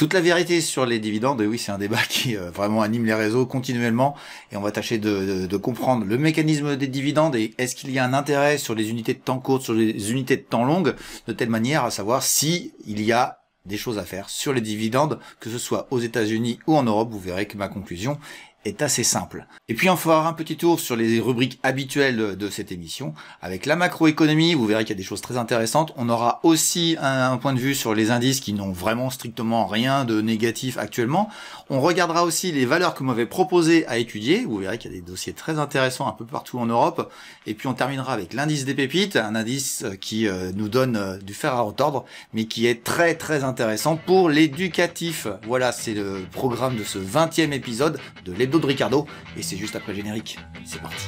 Toute la vérité sur les dividendes, et oui, c'est un débat qui euh, vraiment anime les réseaux continuellement, et on va tâcher de, comprendre le mécanisme des dividendes et est-ce qu'il y a un intérêt sur les unités de temps courtes, sur les unités de temps longues, de telle manière à savoir si il y a des choses à faire sur les dividendes, que ce soit aux États-Unis ou en Europe. Vous verrez que ma conclusion est assez simple. Et puis on fera un petit tour sur les rubriques habituelles de cette émission. Avec la macroéconomie, vous verrez qu'il y a des choses très intéressantes. On aura aussi un, point de vue sur les indices qui n'ont vraiment strictement rien de négatif actuellement. On regardera aussi les valeurs que vous m'avez proposé à étudier. Vous verrez qu'il y a des dossiers très intéressants un peu partout en Europe. Et puis on terminera avec l'indice des pépites, un indice euh, qui euh, nous donne euh, du fer à retordre, mais qui est très très intéressant pour l'éducatif. Voilà, c'est le programme de ce 20e épisode de l'éducatif D'autres Ricardo, et c'est juste après le générique. C'est parti.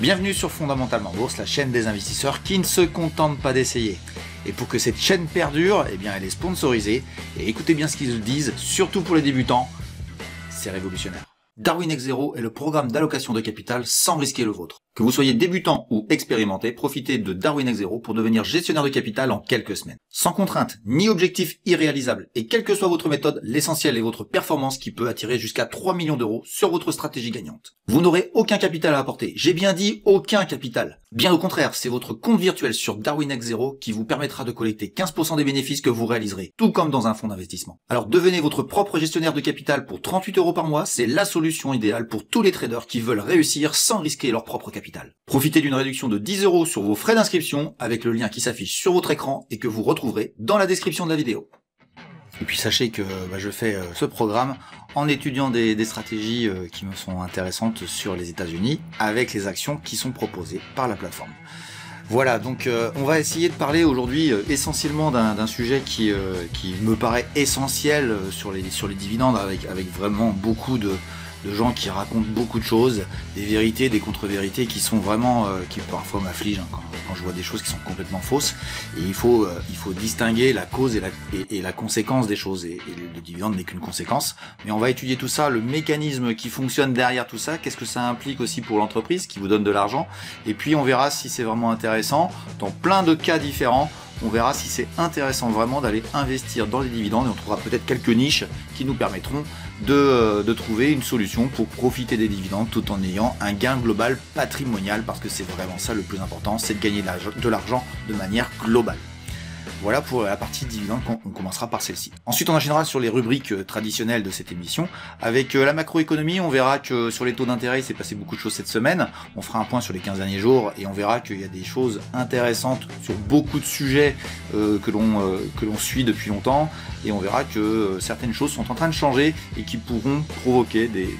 Bienvenue sur Fondamentalement Bourse, la chaîne des investisseurs qui ne se contentent pas d'essayer. Et pour que cette chaîne perdure, eh bien elle est sponsorisée. Et écoutez bien ce qu'ils disent, surtout pour les débutants, c'est révolutionnaire. Darwin X0 est le programme d'allocation de capital sans risquer le vôtre. Que vous soyez débutant ou expérimenté, profitez de Darwin X0 pour devenir gestionnaire de capital en quelques semaines. Sans contrainte, ni objectif irréalisable, et quelle que soit votre méthode, l'essentiel est votre performance qui peut attirer jusqu'à 3 millions d'euros sur votre stratégie gagnante. Vous n'aurez aucun capital à apporter, j'ai bien dit aucun capital. Bien au contraire, c'est votre compte virtuel sur Darwin X0 qui vous permettra de collecter 15% des bénéfices que vous réaliserez, tout comme dans un fonds d'investissement. Alors devenez votre propre gestionnaire de capital pour 38 euros par mois, c'est la solution solution idéale pour tous les traders qui veulent réussir sans risquer leur propre capital. Profitez d'une réduction de 10 euros sur vos frais d'inscription avec le lien qui s'affiche sur votre écran et que vous retrouverez dans la description de la vidéo. Et puis sachez que bah, je fais euh, ce programme en étudiant des, stratégies euh, qui me sont intéressantes sur les États-Unis avec les actions qui sont proposées par la plateforme. Voilà, donc euh, on va essayer de parler aujourd'hui essentiellement d'un sujet qui, qui me paraît essentiel sur les, sur les dividendes avec, avec vraiment beaucoup de, de gens qui racontent beaucoup de choses, des vérités, des contre-vérités qui sont vraiment, euh, qui parfois m'affligent hein, quand, je vois des choses qui sont complètement fausses. Et il faut, euh, il faut distinguer la cause et la, et, la conséquence des choses. Et, et le dividende n'est qu'une conséquence. Mais on va étudier tout ça, le mécanisme qui fonctionne derrière tout ça, qu'est-ce que ça implique aussi pour l'entreprise qui vous donne de l'argent. Et puis on verra si c'est vraiment intéressant dans plein de cas différents on verra si c'est intéressant vraiment d'aller investir dans les dividendes et on trouvera peut-être quelques niches qui nous permettront de, euh, de, trouver une solution pour profiter des dividendes tout en ayant un gain global patrimonial parce que c'est vraiment ça le plus important, c'est de gagner de l'argent de manière globale. Voilà pour la partie dividende, on commencera par celle-ci. Ensuite, on enchaînera sur les rubriques euh, traditionnelles de cette émission. Avec euh, la macroéconomie, on verra que sur les taux d'intérêt, il s'est passé beaucoup de choses cette semaine. On fera un point sur les 15 derniers jours et on verra qu'il y a des choses intéressantes sur beaucoup de sujets euh, que l'on que l'on suit depuis longtemps. Et on verra que certaines choses sont en train de changer et qui pourront provoquer des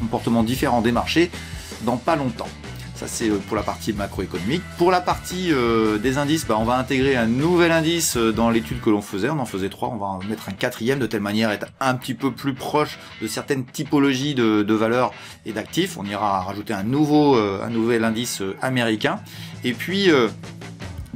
comportements différents des marchés dans pas longtemps. Ça, c'est euh, pour la partie macroéconomique. Pour la partie euh, des indices, bah, on va intégrer un nouvel indice euh, dans l'étude que l'on faisait. On en faisait trois, on va en mettre un quatrième de telle manière à être un petit peu plus proche de certaines typologies de, valeurs et d'actifs. On ira rajouter un nouveau, un nouvel indice américain. Et puis,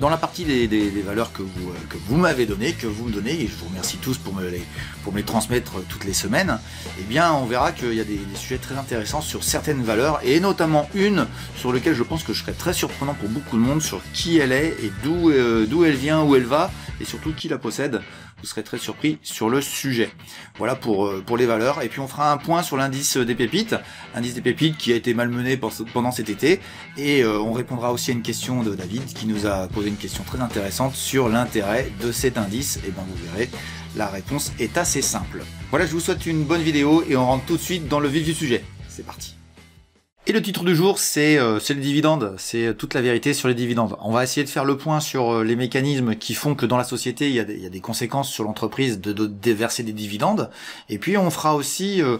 dans la partie des, valeurs euh, que vous, m'avez données, que vous me donnez, et je vous remercie tous pour me les, transmettre euh, toutes les semaines, eh bien on verra qu'il y a des, sujets très intéressants sur certaines valeurs, et notamment une sur laquelle je pense que je serai très surprenant pour beaucoup de monde sur qui elle est et d'où euh, elle vient, où elle va, et surtout qui la possède vous serez très surpris sur le sujet. Voilà pour, euh, pour les valeurs. Et puis on fera un point sur l'indice euh, des pépites, indice des pépites qui a été malmené pendant cet été. Et euh, on répondra aussi à une question de David qui nous a posé une question très intéressante sur l'intérêt de cet indice. Et ben vous verrez, la réponse est assez simple. Voilà, je vous souhaite une bonne vidéo et on rentre tout de suite dans le vif du sujet. C'est parti. Et le titre du jour, c'est euh, les dividendes, c'est euh, toute la vérité sur les dividendes. On va essayer de faire le point sur euh, les mécanismes qui font que dans la société, il y a des, il y a des conséquences sur l'entreprise de, déverser des dividendes. Et puis on fera aussi euh,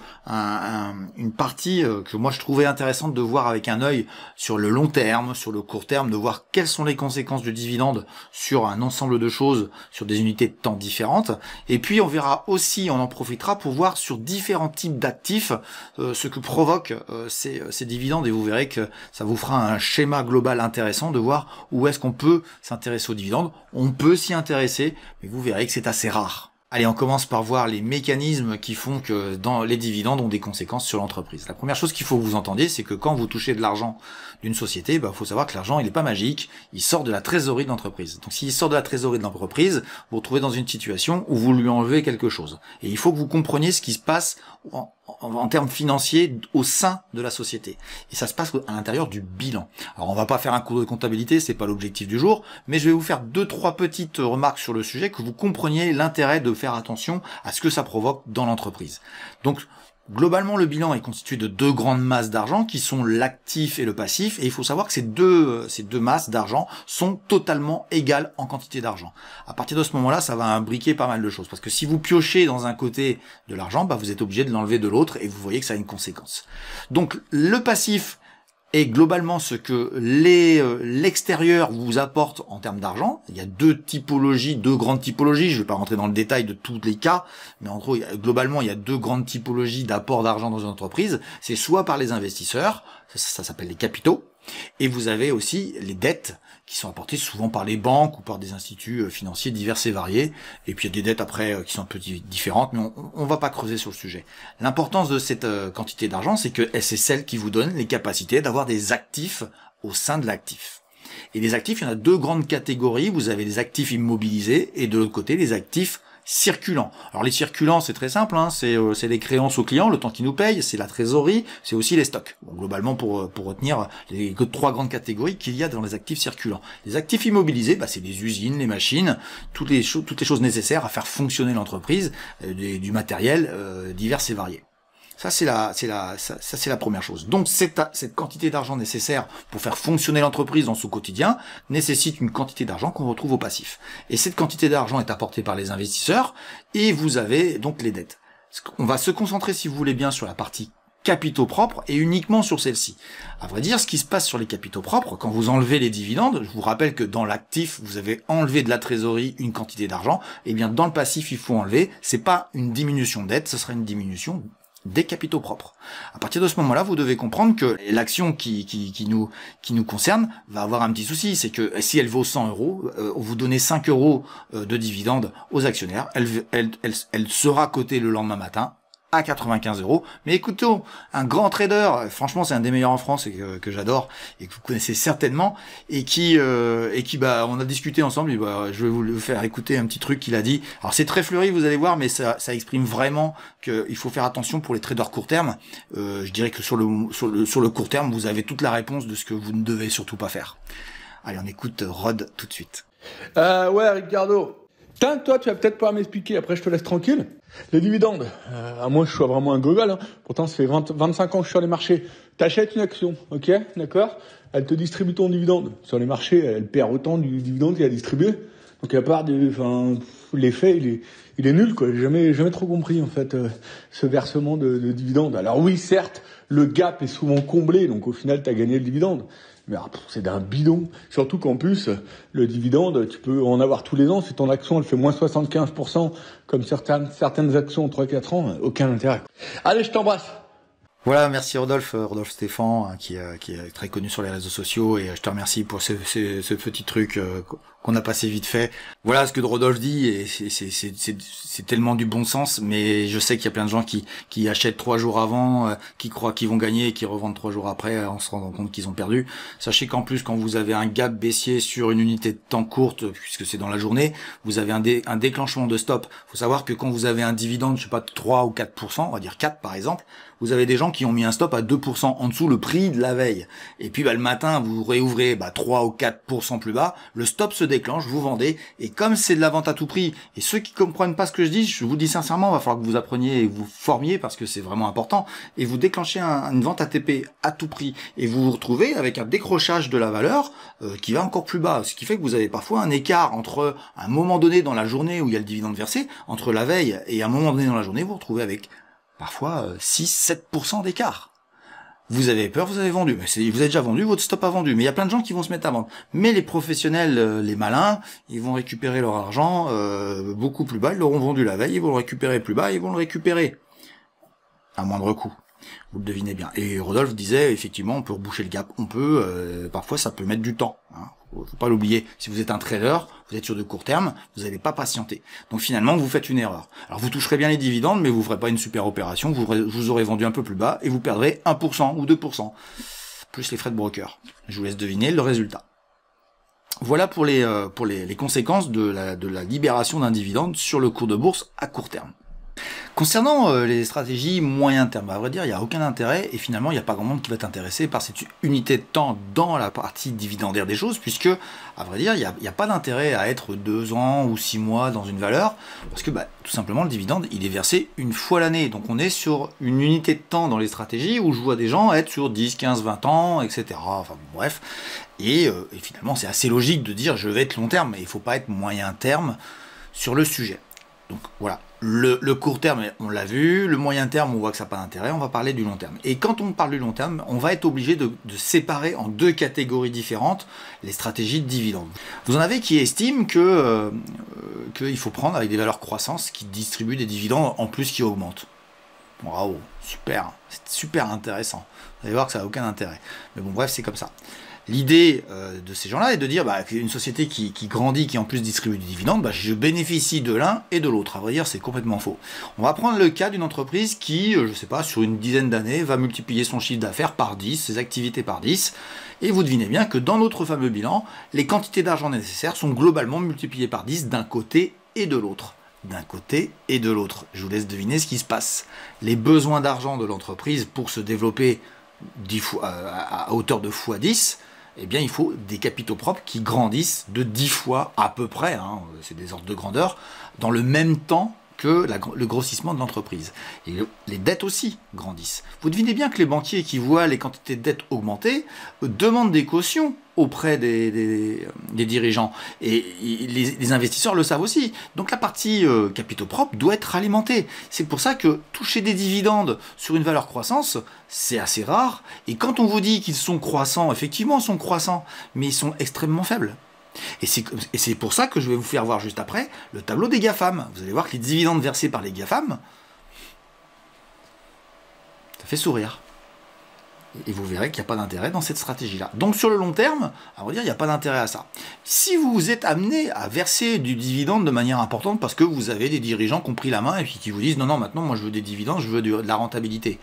une partie que moi je trouvais intéressante de voir avec un œil sur le long terme, sur le court terme, de voir quelles sont les conséquences du dividende sur un ensemble de choses, sur des unités de temps différentes. Et puis on verra aussi, on en profitera pour voir sur différents types d'actifs ce que provoquent ces, ces dividendes dividendes et vous verrez que ça vous fera un schéma global intéressant de voir où est-ce qu'on peut s'intéresser aux dividendes. On peut s'y intéresser, mais vous verrez que c'est assez rare. Allez, on commence par voir les mécanismes qui font que dans les dividendes ont des conséquences sur l'entreprise. La première chose qu'il faut que vous entendiez, c'est que quand vous touchez de l'argent d'une société, il bah, faut savoir que l'argent, il n'est pas magique, il sort de la trésorerie de l'entreprise. Donc s'il sort de la trésorerie de l'entreprise, vous vous retrouvez dans une situation où vous lui enlevez quelque chose. Et il faut que vous compreniez ce qui se passe en en, termes financiers au sein de la société. Et ça se passe à l'intérieur du bilan. Alors on va pas faire un cours de comptabilité, c'est pas l'objectif du jour, mais je vais vous faire deux trois petites remarques sur le sujet que vous compreniez l'intérêt de faire attention à ce que ça provoque dans l'entreprise. Donc Globalement, le bilan est constitué de deux grandes masses d'argent qui sont l'actif et le passif, et il faut savoir que ces deux, euh, ces deux masses d'argent sont totalement égales en quantité d'argent. À partir de ce moment-là, ça va imbriquer pas mal de choses, parce que si vous piochez dans un côté de l'argent, bah, vous êtes obligé de l'enlever de l'autre, et vous voyez que ça a une conséquence. Donc le passif et globalement ce que euh, l'extérieur vous apporte en termes d'argent. Il y a deux typologies, deux grandes typologies. Je ne vais pas rentrer dans le détail de tous les cas, mais en gros, globalement, il y a deux grandes typologies d'apport d'argent dans une entreprise. C'est soit par les investisseurs, ça s'appelle les capitaux, et vous avez aussi les dettes qui sont apportés souvent par les banques ou par des instituts euh, financiers divers et variés. Et puis il y a des dettes après euh, qui sont un peu différentes, mais on va pas creuser sur le sujet. L'importance de cette euh, quantité d'argent, c'est que c'est celle qui vous donne les capacités d'avoir des actifs au sein de l'actif. Et les actifs, il y en a deux grandes catégories. Vous avez les actifs immobilisés et de l'autre côté, les actifs circulants. Alors les circulants, c'est très simple, hein. euh, c'est les créances aux clients, le temps qu'ils nous payent, c'est la trésorerie, c'est aussi les stocks. globalement, pour, euh, pour retenir les trois grandes catégories qu'il y a dans les actifs circulants. Les actifs immobilisés, bah, c'est les usines, les machines, toutes les, toutes les choses nécessaires à faire fonctionner l'entreprise, euh, du matériel divers et varié. Ça, c'est la, c'est ça, c'est la première chose. Donc, cette, cette quantité d'argent nécessaire pour faire fonctionner l'entreprise dans son quotidien nécessite une quantité d'argent qu'on retrouve au passif. Et cette quantité d'argent est apportée par les investisseurs et vous avez donc les dettes. On va se concentrer, si vous voulez bien, sur la partie capitaux propres et uniquement sur celle-ci. À vrai dire, ce qui se passe sur les capitaux propres, quand vous enlevez les dividendes, je vous rappelle que dans l'actif, vous avez enlevé de la trésorerie une quantité d'argent, et eh bien dans le passif, il faut enlever, c'est pas une diminution de dette, ce serait une diminution des capitaux propres. À partir de ce moment-là, vous devez comprendre que l'action qui, nous, qui nous concerne va avoir un petit souci, c'est que si elle vaut 100 euros, euh, vous donnez 5 euros euh, de dividendes aux actionnaires, elle sera cotée le lendemain matin, à 95 euros. Mais écoutez, un grand trader, franchement c'est un des meilleurs en France et que, j'adore et que vous connaissez certainement et qui euh, et qui bah on a discuté ensemble. Bah, je vais vous faire écouter un petit truc qu'il a dit. Alors c'est très fleuri, vous allez voir, mais ça, exprime vraiment qu'il faut faire attention pour les traders court terme. Euh, je dirais que sur le, sur le sur le court terme, vous avez toute la réponse de ce que vous ne devez surtout pas faire. Allez, on écoute Rod tout de suite. Euh, ouais, Ricardo, toi, tu vas peut-être pas m'expliquer, après je te laisse tranquille. Les dividendes, euh, à moins je sois vraiment un Google. Hein. pourtant ça fait 20, 25 ans que je suis sur les marchés. T'achètes une action, ok, d'accord Elle te distribue ton dividende. Sur les marchés, elle perd autant du dividende qu'elle a distribué. Donc à part enfin, l'effet, il est, il est nul quoi. J'ai jamais, jamais trop compris en fait euh, ce versement de, de dividendes. Alors oui, certes, le gap est souvent comblé, donc au final t'as gagné le dividende. Mais ah, c'est d'un bidon. Surtout qu'en plus, le dividende, tu peux en avoir tous les ans. Si ton action, elle fait moins 75%, comme certaines, certaines actions en 3-4 ans, aucun intérêt. Allez, je t'embrasse. Voilà, merci Rodolphe, euh, Rodolphe Stéphane, hein, euh, qui, est très connu sur les réseaux sociaux, et euh, je te remercie pour ce, petit truc qu'on a passé vite fait. Voilà ce que Rodolphe dit, et c'est tellement du bon sens, mais je sais qu'il y a plein de gens qui, achètent trois jours avant, qui croient qu'ils vont gagner, et qui revendent trois jours après en se rendant compte qu'ils ont perdu. Sachez qu'en plus, quand vous avez un gap baissier sur une unité de temps courte, puisque c'est dans la journée, vous avez un, déclenchement de stop. faut savoir que quand vous avez un dividende, je sais pas, 3 ou 4%, on va dire 4 par exemple, vous avez des gens qui ont mis un stop à 2% en dessous le prix de la veille. Et puis bah, le matin, vous réouvrez bah, 3 ou 4% plus bas, le stop se déclenche, vous vendez, et comme c'est de la vente à tout prix, et ceux qui comprennent pas ce que je dis, je vous dis sincèrement, il va falloir que vous appreniez et vous formiez, parce que c'est vraiment important, et vous déclenchez une vente ATP à tout prix, et vous vous retrouvez avec un décrochage de la valeur euh, qui va encore plus bas, ce qui fait que vous avez parfois un écart entre un moment donné dans la journée où il y a le dividende versé, entre la veille et un moment donné dans la journée, vous vous retrouvez avec parfois 6-7% euh, d'écart. Vous avez peur, vous avez vendu. vous avez déjà vendu, votre stop a vendu. Mais il y a plein de gens qui vont se mettre à vendre. Mais les professionnels, euh, les malins, ils vont récupérer leur argent euh, beaucoup plus bas. Ils l'auront vendu la veille, ils vont le récupérer plus bas, ils vont le récupérer à moindre coût. Vous le devinez bien. Et Rodolphe disait, effectivement, on peut reboucher le gap. On peut, parfois ça peut mettre du temps. Hein faut pas l'oublier. Si vous êtes un trader, vous êtes sur de court terme, vous n'allez pas patienter. Donc finalement, vous faites une erreur. Alors vous toucherez bien les dividendes, mais vous ferez pas une super opération. Vous, aurez vendu un peu plus bas et vous perdrez 1% ou 2%, plus les frais de broker. Je vous laisse deviner le résultat. Voilà pour les, euh, pour les, conséquences de la, de la libération d'un dividende sur le cours de bourse à court terme. Concernant euh, les stratégies moyen terme, à vrai dire, il n'y a aucun intérêt et finalement, il n'y a pas grand monde qui va intéressé par cette unité de temps dans la partie dividendaire des choses, puisque, à vrai dire, il n'y a, pas d'intérêt à être deux ans ou six mois dans une valeur, parce que bah, tout simplement, le dividende, il est versé une fois l'année. Donc on est sur une unité de temps dans les stratégies où je vois des gens être sur 10, 15, 20 ans, etc. Enfin bref. Et, euh, et finalement, c'est assez logique de dire je vais être long terme, mais il ne faut pas être moyen terme sur le sujet. Donc voilà, le, court terme, on l'a vu, le moyen terme, on voit que ça n'a pas d'intérêt, on va parler du long terme. Et quand on parle du long terme, on va être obligé de, séparer en deux catégories différentes les stratégies de dividendes. Vous en avez qui estiment que euh, euh, qu'il faut prendre avec des valeurs croissance qui distribuent des dividendes en plus qui augmentent. Bravo, super, c'est super intéressant. Vous allez voir que ça n'a aucun intérêt. Mais bon, bref, c'est comme ça l'idée euh, de ces gens-là est de dire bah, qu'une société qui, grandit, qui en plus distribue des dividendes, bah, je bénéficie de l'un et de l'autre. À vrai dire, c'est complètement faux. On va prendre le cas d'une entreprise qui, euh, je ne sais pas, sur une dizaine d'années, va multiplier son chiffre d'affaires par 10, ses activités par 10, et vous devinez bien que dans notre fameux bilan, les quantités d'argent nécessaires sont globalement multipliées par 10 d'un côté et de l'autre d'un côté et de l'autre. Je vous laisse deviner ce qui se passe. Les besoins d'argent de l'entreprise pour se développer fois, euh, à hauteur de x10 eh bien, il faut des capitaux propres qui grandissent de 10 fois à peu près, hein. c'est des ordres de grandeur, dans le même temps que le grossissement de l'entreprise. Et les dettes aussi grandissent. Vous devinez bien que les banquiers qui voient les quantités de dettes augmenter euh, demandent des cautions auprès des, dirigeants. Et les, investisseurs le savent aussi. Donc la partie euh, capitaux propres doit être alimentée. C'est pour ça que toucher des dividendes sur une valeur croissance, c'est assez rare. Et quand on vous dit qu'ils sont croissants, effectivement, ils sont croissants, mais ils sont extrêmement faibles. Et c'est pour ça que je vais vous faire voir juste après le tableau des GAFAM. Vous allez voir que les dividendes versés par les GAFAM, ça fait sourire. Et vous verrez qu'il n'y a pas d'intérêt dans cette stratégie-là. Donc sur le long terme, à vrai dire, il n'y a pas d'intérêt à ça. Si vous vous êtes amené à verser du dividende de manière importante parce que vous avez des dirigeants qui ont pris la main et puis qui vous disent non, non, maintenant moi je veux des dividendes, je veux de la rentabilité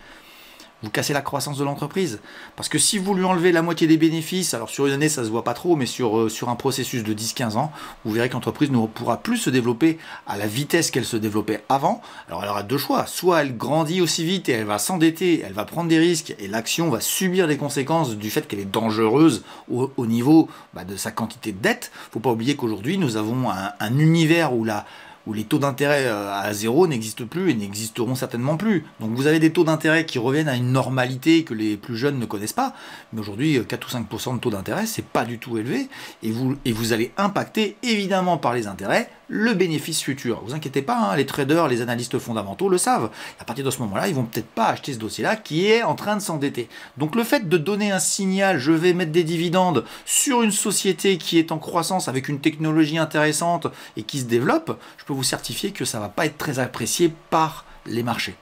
vous cassez la croissance de l'entreprise. Parce que si vous lui enlevez la moitié des bénéfices, alors sur une année ça se voit pas trop, mais sur, euh, sur un processus de 10-15 ans, vous verrez que l'entreprise ne pourra plus se développer à la vitesse qu'elle se développait avant. Alors elle aura deux choix, soit elle grandit aussi vite et elle va s'endetter, elle va prendre des risques et l'action va subir les conséquences du fait qu'elle est dangereuse au, niveau bah, de sa quantité de dette. Faut pas oublier qu'aujourd'hui nous avons un, un univers où la où les taux d'intérêt euh, à zéro n'existent plus et n'existeront certainement plus. Donc vous avez des taux d'intérêt qui reviennent à une normalité que les plus jeunes ne connaissent pas, mais aujourd'hui 4 euh, ou 5% de taux d'intérêt, c'est pas du tout élevé, et vous, et vous allez impacter évidemment par les intérêts le bénéfice futur. Vous inquiétez pas, hein, les traders, les analystes fondamentaux le savent. À partir de ce moment-là, ils vont peut-être pas acheter ce dossier-là qui est en train de s'endetter. Donc le fait de donner un signal, je vais mettre des dividendes sur une société qui est en croissance avec une technologie intéressante et qui se développe, je peux vous certifier que ça va pas être très apprécié par les marchés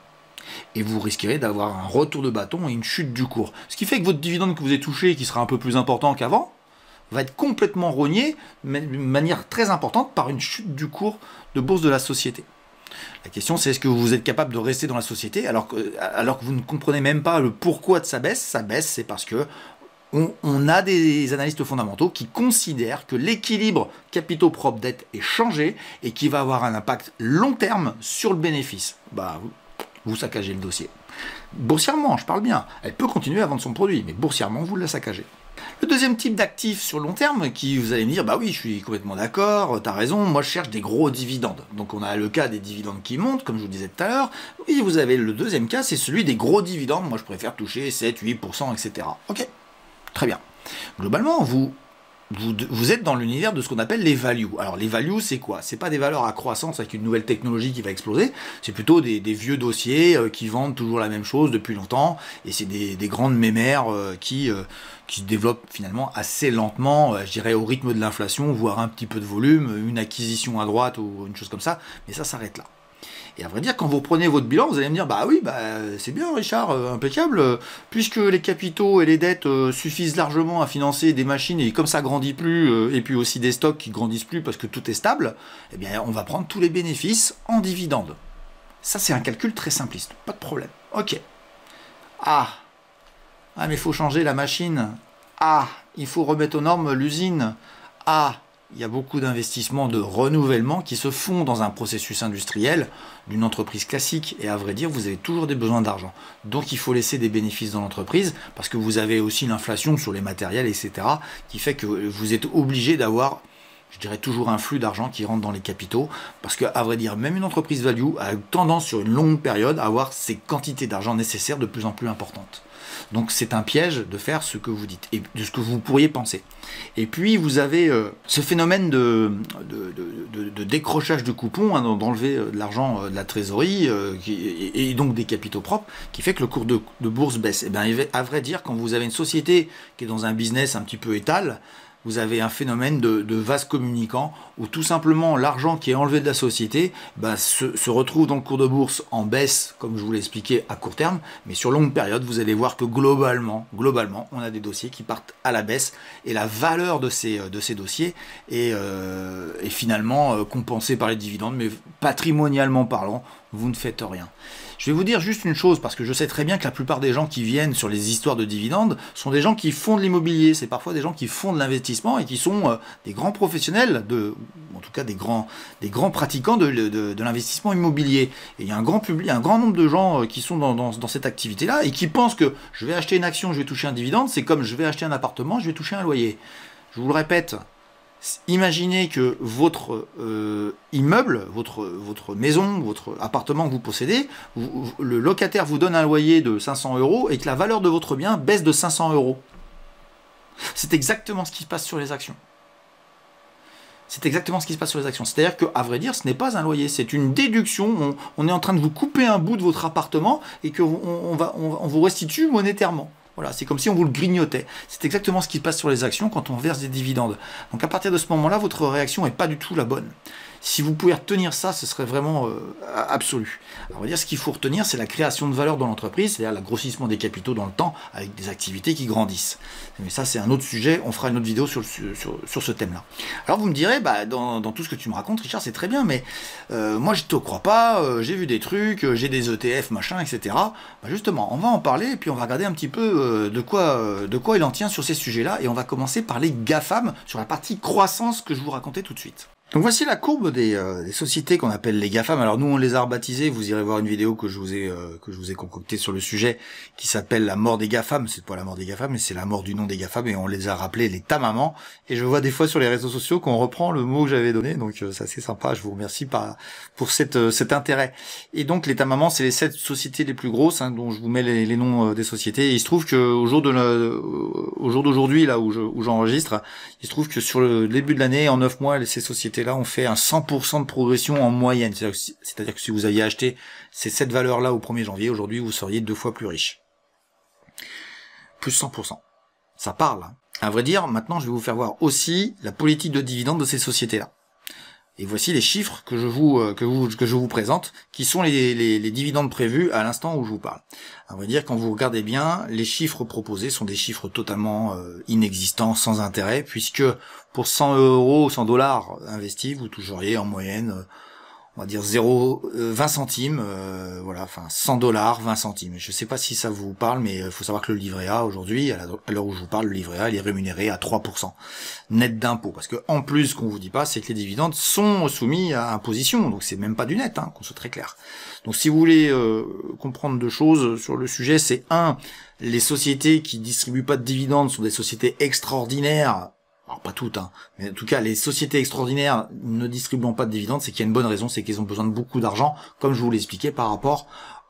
et vous risquerez d'avoir un retour de bâton et une chute du cours. Ce qui fait que votre dividende que vous avez touché, qui sera un peu plus important qu'avant, va être complètement rogné d'une manière très importante par une chute du cours de bourse de la société. La question, c'est est-ce que vous êtes capable de rester dans la société alors que, alors que vous ne comprenez même pas le pourquoi de sa baisse Sa baisse, c'est parce que on, a des analystes fondamentaux qui considèrent que l'équilibre capitaux propres dette est changé et qui va avoir un impact long terme sur le bénéfice. Bah, vous, vous saccagez le dossier. Boursièrement, je parle bien. Elle peut continuer à vendre son produit, mais boursièrement, vous la saccagez. Le deuxième type d'actifs sur long terme, qui vous allez me dire, bah oui, je suis complètement d'accord, t'as raison, moi je cherche des gros dividendes. Donc on a le cas des dividendes qui montent, comme je vous disais tout à l'heure. Et vous avez le deuxième cas, c'est celui des gros dividendes. Moi je préfère toucher 7, 8%, etc. Ok, très bien. Globalement, vous vous, êtes dans l'univers de ce qu'on appelle les values. Alors les values, c'est quoi C'est pas des valeurs à croissance avec une nouvelle technologie qui va exploser, c'est plutôt des, vieux dossiers euh, qui vendent toujours la même chose depuis longtemps, et c'est des, grandes mémères euh, qui, euh, qui se développent finalement assez lentement, je dirais au rythme de l'inflation, voire un petit peu de volume, une acquisition à droite ou une chose comme ça, mais ça s'arrête là. Et à vrai dire, quand vous prenez votre bilan, vous allez me dire bah oui, bah c'est bien Richard, euh, impeccable, puisque les capitaux et les dettes euh, suffisent largement à financer des machines et comme ça grandit plus, euh, et puis aussi des stocks qui grandissent plus parce que tout est stable, eh bien on va prendre tous les bénéfices en dividendes. Ça c'est un calcul très simpliste, pas de problème. Ok. Ah. Ah mais il faut changer la machine. Ah, il faut remettre aux normes l'usine. Ah, il y a beaucoup d'investissements de renouvellement qui se font dans un processus industriel d'une entreprise classique. Et à vrai dire, vous avez toujours des besoins d'argent. Donc il faut laisser des bénéfices dans l'entreprise parce que vous avez aussi l'inflation sur les matériels, etc., qui fait que vous êtes obligé d'avoir, je dirais, toujours un flux d'argent qui rentre dans les capitaux. Parce que, à vrai dire, même une entreprise value a tendance sur une longue période à avoir ces quantités d'argent nécessaires de plus en plus importantes. Donc c'est un piège de faire ce que vous dites et de ce que vous pourriez penser. Et puis vous avez euh, ce phénomène de, de, décrochage de coupons, hein, d'enlever euh, de l'argent euh, de la trésorerie et, et, donc des capitaux propres, qui fait que le cours de, bourse baisse. Et eh bien à vrai dire, quand vous avez une société qui est dans un business un petit peu étal, vous avez un phénomène de, de vase communicant où tout simplement l'argent qui est enlevé de la société bah, se, retrouve dans le cours de bourse en baisse, comme je vous l'ai expliqué, à court terme, mais sur longue période, vous allez voir que globalement, globalement, on a des dossiers qui partent à la baisse et la valeur de ces, euh, de ces dossiers est euh, finalement euh, compensée par les dividendes, mais patrimonialement parlant, vous ne faites rien. Je vais vous dire juste une chose, parce que je sais très bien que la plupart des gens qui viennent sur les histoires de dividendes sont des gens qui font de l'immobilier, c'est parfois des gens qui font de l'investissement et qui sont euh, des grands professionnels, de, en tout cas des grands, des grands pratiquants de, l'investissement immobilier. Et il y a un grand, public, un grand nombre de gens euh, qui sont dans cette activité-là et qui pensent que je vais acheter une action, je vais toucher un dividende, c'est comme je vais acheter un appartement, je vais toucher un loyer. Je vous le répète, Imaginez que votre euh, immeuble, votre, votre maison, votre appartement que vous possédez, le locataire vous donne un loyer de 500 euros et que la valeur de votre bien baisse de 500 euros. C'est exactement ce qui se passe sur les actions. C'est exactement ce qui se passe sur les actions. C'est-à-dire qu'à vrai dire, ce n'est pas un loyer, c'est une déduction. On, est en train de vous couper un bout de votre appartement et qu'on on, vous restitue monétairement. Voilà, c'est comme si on vous le grignotait. C'est exactement ce qui se passe sur les actions quand on verse des dividendes. Donc à partir de ce moment-là, votre réaction n'est pas du tout la bonne. Si vous pouvez retenir ça, ce serait vraiment euh, absolu. Alors, on va dire ce qu'il faut retenir, c'est la création de valeur dans l'entreprise, c'est-à-dire l'agrossissement grossissement des capitaux dans le temps avec des activités qui grandissent. Mais ça, c'est un autre sujet. On fera une autre vidéo sur, sur, ce thème-là. Alors, vous me direz, bah, dans, tout ce que tu me racontes, Richard, c'est très bien, mais euh, moi, je te crois pas. Euh, j'ai vu des trucs, j'ai des ETF, machin, etc. Bah, justement, on va en parler et puis on va regarder un petit peu de quoi, de quoi il en tient sur ces sujets-là. Et on va commencer par les GAFAM sur la partie croissance que je vous racontais tout de suite. Donc voici la courbe euh, des, sociétés qu'on appelle les GAFAM. Alors nous on les a rebaptisées, vous irez voir une vidéo que je vous ai euh, que je vous ai concoctée sur le sujet qui s'appelle la mort des GAFAM. C'est pas la mort des GAFAM, mais c'est la mort du nom des GAFAM et on les a rappelés les tamamans. Et je vois des fois sur les réseaux sociaux qu'on reprend le mot que j'avais donné, donc ça euh, c'est assez sympa, je vous remercie par, pour cette, cet intérêt. Et donc les tamamans, c'est les sept sociétés les plus grosses, hein, dont je vous mets les, noms des sociétés. il se trouve que au jour de au jour d'aujourd'hui, là où j'enregistre, il se trouve que sur le début de l'année, en neuf mois, ces sociétés et là on fait un 100% de progression en moyenne. C'est-à-dire que si vous aviez acheté ces 7 valeurs-là au 1er janvier, aujourd'hui vous seriez deux fois plus riche. Plus 100%. Ça parle. Hein. À vrai dire, maintenant je vais vous faire voir aussi la politique de dividende de ces sociétés-là. Et voici les chiffres que je vous, euh, que je vous présente, qui sont les, les, dividendes prévus à l'instant où je vous parle. À vrai dire, quand vous regardez bien, les chiffres proposés sont des chiffres totalement euh, inexistants, sans intérêt, puisque pour 100 euros, 100 dollars investis, vous toucheriez en moyenne... Euh, on va dire 0, 20 euh, centimes, euh, voilà, enfin 100 dollars, 20 centimes. Je sais pas si ça vous parle, mais il euh, faut savoir que le livret A aujourd'hui, à l'heure où je vous parle, le livret A, il est rémunéré à 3% net d'impôt. Parce que en plus, qu'on vous dit pas, c'est que les dividendes sont soumis à imposition, donc c'est même pas du net, hein, qu'on soit très clair. Donc si vous voulez comprendre deux choses sur le sujet, c'est un, les sociétés qui distribuent pas de dividendes sont des sociétés extraordinaires alors pas toutes, hein, mais en tout cas les sociétés extraordinaires ne distribuant pas de dividendes, c'est qu'il y a une bonne raison, c'est qu'ils ont besoin de beaucoup d'argent, comme je vous l'expliquais par rapport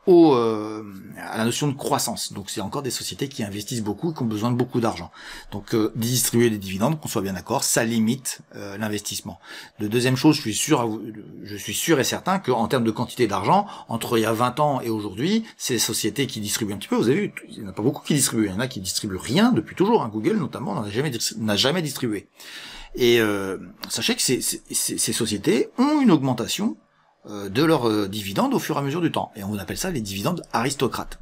euh, à la notion de croissance. Donc c'est encore des sociétés qui investissent beaucoup et qui ont besoin de beaucoup d'argent. Donc euh, distribuer des dividendes, qu'on soit bien d'accord, ça limite euh, l'investissement. De deuxième chose, je suis sûr, je suis sûr et certain qu'en termes de quantité d'argent, entre il y a 20 ans et aujourd'hui, ces sociétés qui distribuent un petit peu, vous avez vu, il n'y en a pas beaucoup qui distribuent, il y en a qui distribuent rien depuis toujours. Hein. Google notamment n'a jamais, jamais distribué. Et sachez que ces, ces sociétés ont une augmentation euh, de leurs euh, dividendes au fur et à mesure du temps. Et on appelle ça les dividendes aristocrates.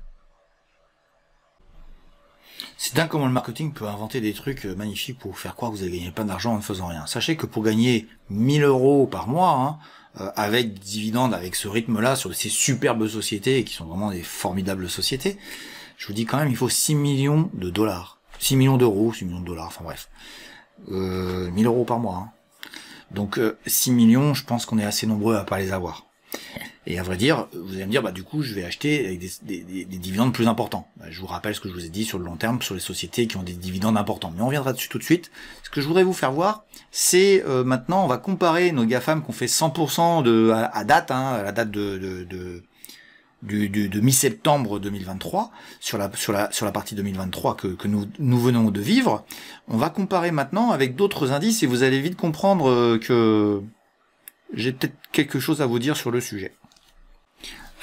C'est dingue comment le marketing peut inventer des trucs euh, magnifiques pour vous faire croire que vous avez gagné plein d'argent en ne faisant rien. Sachez que pour gagner 1000 euros par mois, hein, avec dividendes, avec ce rythme-là, sur ces superbes sociétés, qui sont vraiment des formidables sociétés, je vous dis quand même, il faut 6 millions de dollars. 6 millions d'euros, 6 millions de dollars, enfin bref. Euh, 1000 euros par mois. Hein. Donc 6 euh, millions, je pense qu'on est assez nombreux à pas les avoir. Et à vrai dire, vous allez me dire, bah du coup, je vais acheter des, dividendes plus importants. Bah, je vous rappelle ce que je vous ai dit sur le long terme, sur les sociétés qui ont des dividendes importants. Mais on reviendra dessus tout de suite. Ce que je voudrais vous faire voir, c'est euh, maintenant, on va comparer nos GAFAM qu'on fait 100% de, à, date, hein, à la date de, de du, de mi-septembre 2023, sur la, sur, la, sur la partie 2023 que, que nous, nous venons de vivre, on va comparer maintenant avec d'autres indices et vous allez vite comprendre euh, que j'ai peut-être quelque chose à vous dire sur le sujet.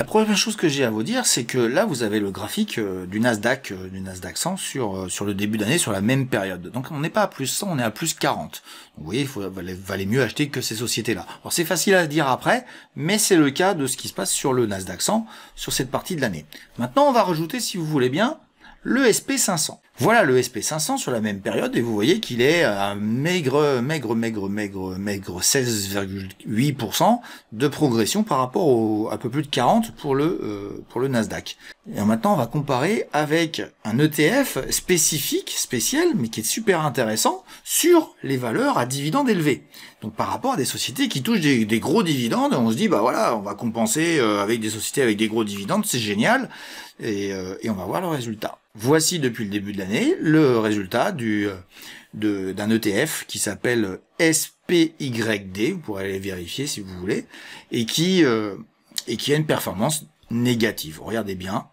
La première chose que j'ai à vous dire, c'est que là, vous avez le graphique euh, du Nasdaq, euh, du Nasdaq 100 sur, euh, sur le début d'année, sur la même période. Donc, on n'est pas à plus 100, on est à plus 40. Donc, vous voyez, il faut, valait mieux acheter que ces sociétés-là. Alors, c'est facile à dire après, mais c'est le cas de ce qui se passe sur le Nasdaq 100, sur cette partie de l'année. Maintenant, on va rajouter, si vous voulez bien, le SP500. Voilà le SP500 sur la même période et vous voyez qu'il est à maigre, maigre, maigre, maigre, maigre 16,8% de progression par rapport au, à peu plus de 40 pour le, euh, pour le Nasdaq. Et maintenant, on va comparer avec un ETF spécifique, spécial, mais qui est super intéressant sur les valeurs à dividendes élevés. Donc par rapport à des sociétés qui touchent des, des gros dividendes, on se dit bah voilà, on va compenser euh, avec des sociétés avec des gros dividendes, c'est génial, et, euh, et on va voir le résultat. Voici depuis le début de la le résultat du euh, d'un ETF qui s'appelle SPYD, vous pourrez aller vérifier si vous voulez, et qui euh, et qui a une performance négative. Regardez bien,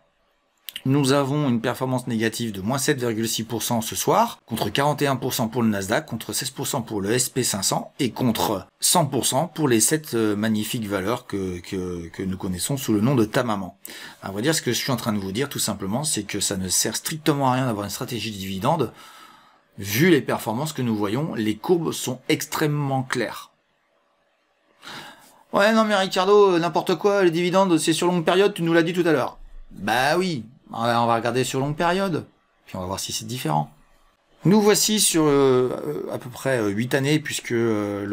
nous avons une performance négative de moins 7,6% ce soir, contre 41% pour le Nasdaq, contre 16% pour le SP500 et contre 100% pour les 7 euh, magnifiques valeurs que, que, nous connaissons sous le nom de maman. À vrai dire, ce que je suis en train de vous dire tout simplement, c'est que ça ne sert strictement à rien d'avoir une stratégie de dividende. Vu les performances que nous voyons, les courbes sont extrêmement claires. Ouais, non mais Ricardo, euh, n'importe quoi, les dividendes, c'est sur longue période, tu nous l'as dit tout à l'heure. Bah oui, on va regarder sur longue période, puis on va voir si c'est différent. Nous voici sur euh, à peu près 8 euh, années, puisque euh,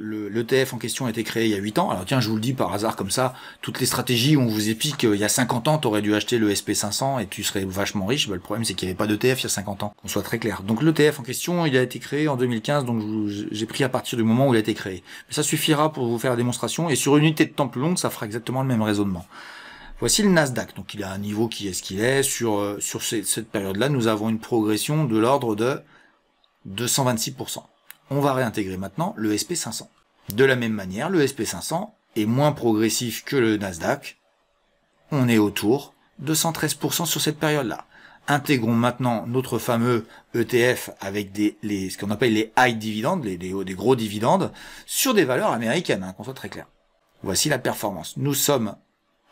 le l'ETF en question a été créé il y a 8 ans. Alors tiens, je vous le dis par hasard comme ça, toutes les stratégies où on vous épique, il y a 50 ans, tu aurais dû acheter le SP500 et tu serais vachement riche, bah, le problème c'est qu'il n'y avait pas d'ETF il y a 50 ans, qu'on soit très clair. Donc l'ETF en question, il a été créé en 2015, donc j'ai pris à partir du moment où il a été créé. Mais ça suffira pour vous faire la démonstration, et sur une unité de temps plus longue, ça fera exactement le même raisonnement. Voici le Nasdaq. Donc il a un niveau qui est ce qu'il est. Sur, euh, sur cette période-là, nous avons une progression de l'ordre de 226%. On va réintégrer maintenant le SP500. De la même manière, le SP500 est moins progressif que le Nasdaq. On est autour de 113% sur cette période-là. Intégrons maintenant notre fameux ETF avec des, les, ce qu'on appelle les high dividendes, les, les, gros dividendes, sur des valeurs américaines, hein, qu'on soit très clair. Voici la performance. Nous sommes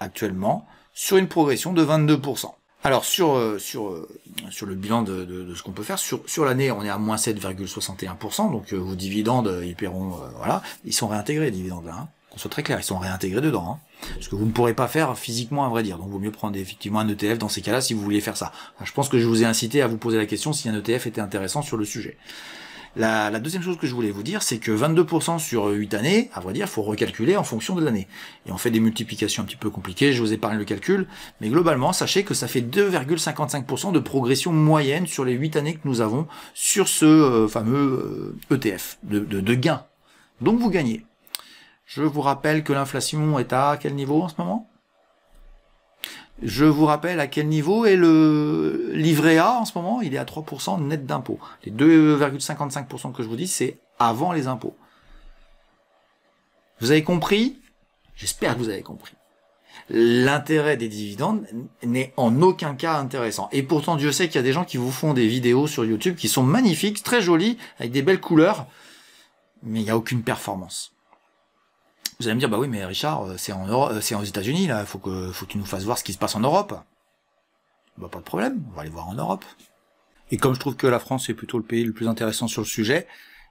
actuellement sur une progression de 22%. Alors sur, euh, sur, euh, sur le bilan de, de, ce qu'on peut faire, sur, sur l'année on est à moins 7,61%, donc euh, vos dividendes, ils paieront, voilà, ils sont réintégrés les dividendes hein, qu'on soit très clair, ils sont réintégrés dedans, hein. ce que vous ne pourrez pas faire physiquement à vrai dire, donc vaut mieux prendre effectivement un ETF dans ces cas-là si vous voulez faire ça. je pense que je vous ai incité à vous poser la question si un ETF était intéressant sur le sujet. La, deuxième chose que je voulais vous dire, c'est que 22% sur 8 années, à vrai dire, faut recalculer en fonction de l'année. Et on fait des multiplications un petit peu compliquées, je vous parlé le calcul, mais globalement, sachez que ça fait 2,55% de progression moyenne sur les 8 années que nous avons sur ce euh, fameux ETF euh, e de, de, de gains. Donc vous gagnez. Je vous rappelle que l'inflation est à quel niveau en ce moment je vous rappelle à quel niveau est le livret A en ce moment Il est à 3% net d'impôts. Les 2,55% que je vous dis, c'est avant les impôts. Vous avez compris J'espère que vous avez compris. L'intérêt des dividendes n'est en aucun cas intéressant. Et pourtant, Dieu sait qu'il y a des gens qui vous font des vidéos sur YouTube qui sont magnifiques, très jolies, avec des belles couleurs, mais il n'y a aucune performance. Vous allez me dire, bah oui, mais Richard, euh, c'est en Europe, euh, c'est aux États-Unis, là, faut que, faut que tu nous fasses voir ce qui se passe en Europe. Bah, pas de problème, on va aller voir en Europe. Et comme je trouve que la France est plutôt le pays le plus intéressant sur le sujet,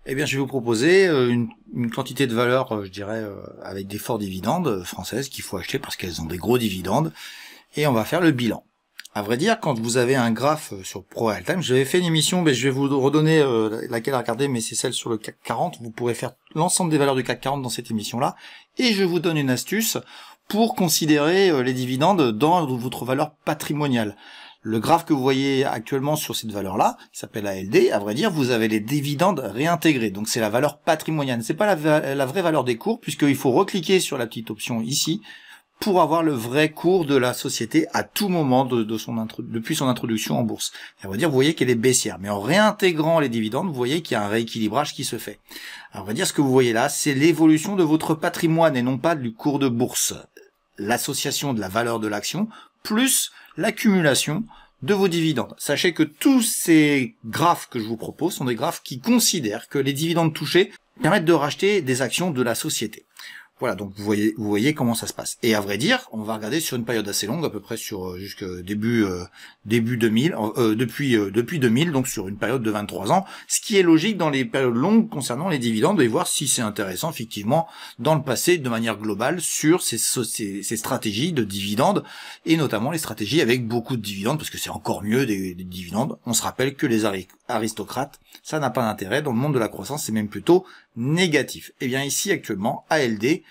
eh bien, je vais vous proposer euh, une, une quantité de valeurs, je dirais, avec des forts dividendes françaises qu'il faut acheter parce qu'elles ont des gros dividendes. Et on va faire le bilan. À vrai dire, quand vous avez un graphe euh, sur ProAltime, j'avais fait une émission, mais je vais vous redonner euh, laquelle à regarder, mais c'est celle sur le CAC 40. Vous pourrez faire l'ensemble des valeurs du CAC 40 dans cette émission-là. Et je vous donne une astuce pour considérer euh, les dividendes dans votre valeur patrimoniale. Le graphe que vous voyez actuellement sur cette valeur-là, qui s'appelle ALD, à vrai dire, vous avez les dividendes réintégrés. Donc c'est la valeur patrimoniale. C'est pas la, la, vraie valeur des cours, puisqu'il faut recliquer sur la petite option ici pour avoir le vrai cours de la société à tout moment de, depuis son introduction en bourse. on va dire, vous voyez qu'elle est baissière, mais en réintégrant les dividendes, vous voyez qu'il y a un rééquilibrage qui se fait. on va dire, ce que vous voyez là, c'est l'évolution de votre patrimoine et non pas du cours de bourse. L'association de la valeur de l'action plus l'accumulation de vos dividendes. Sachez que tous ces graphes que je vous propose sont des graphes qui considèrent que les dividendes touchés permettent de racheter des actions de la société. Voilà, donc vous voyez, vous voyez comment ça se passe. Et à vrai dire, on va regarder sur une période assez longue, à peu près sur euh, jusque début euh, début 2000, euh, depuis depuis 2000, donc sur une période de 23 ans, ce qui est logique dans les périodes longues concernant les dividendes et voir si c'est intéressant effectivement dans le passé de manière globale sur ces, ces, stratégies de dividendes et notamment les stratégies avec beaucoup de dividendes parce que c'est encore mieux des, des, dividendes. On se rappelle que les aristocrates, ça n'a pas d'intérêt dans le monde de la croissance, c'est même plutôt négatif. Et eh bien ici actuellement, ALD,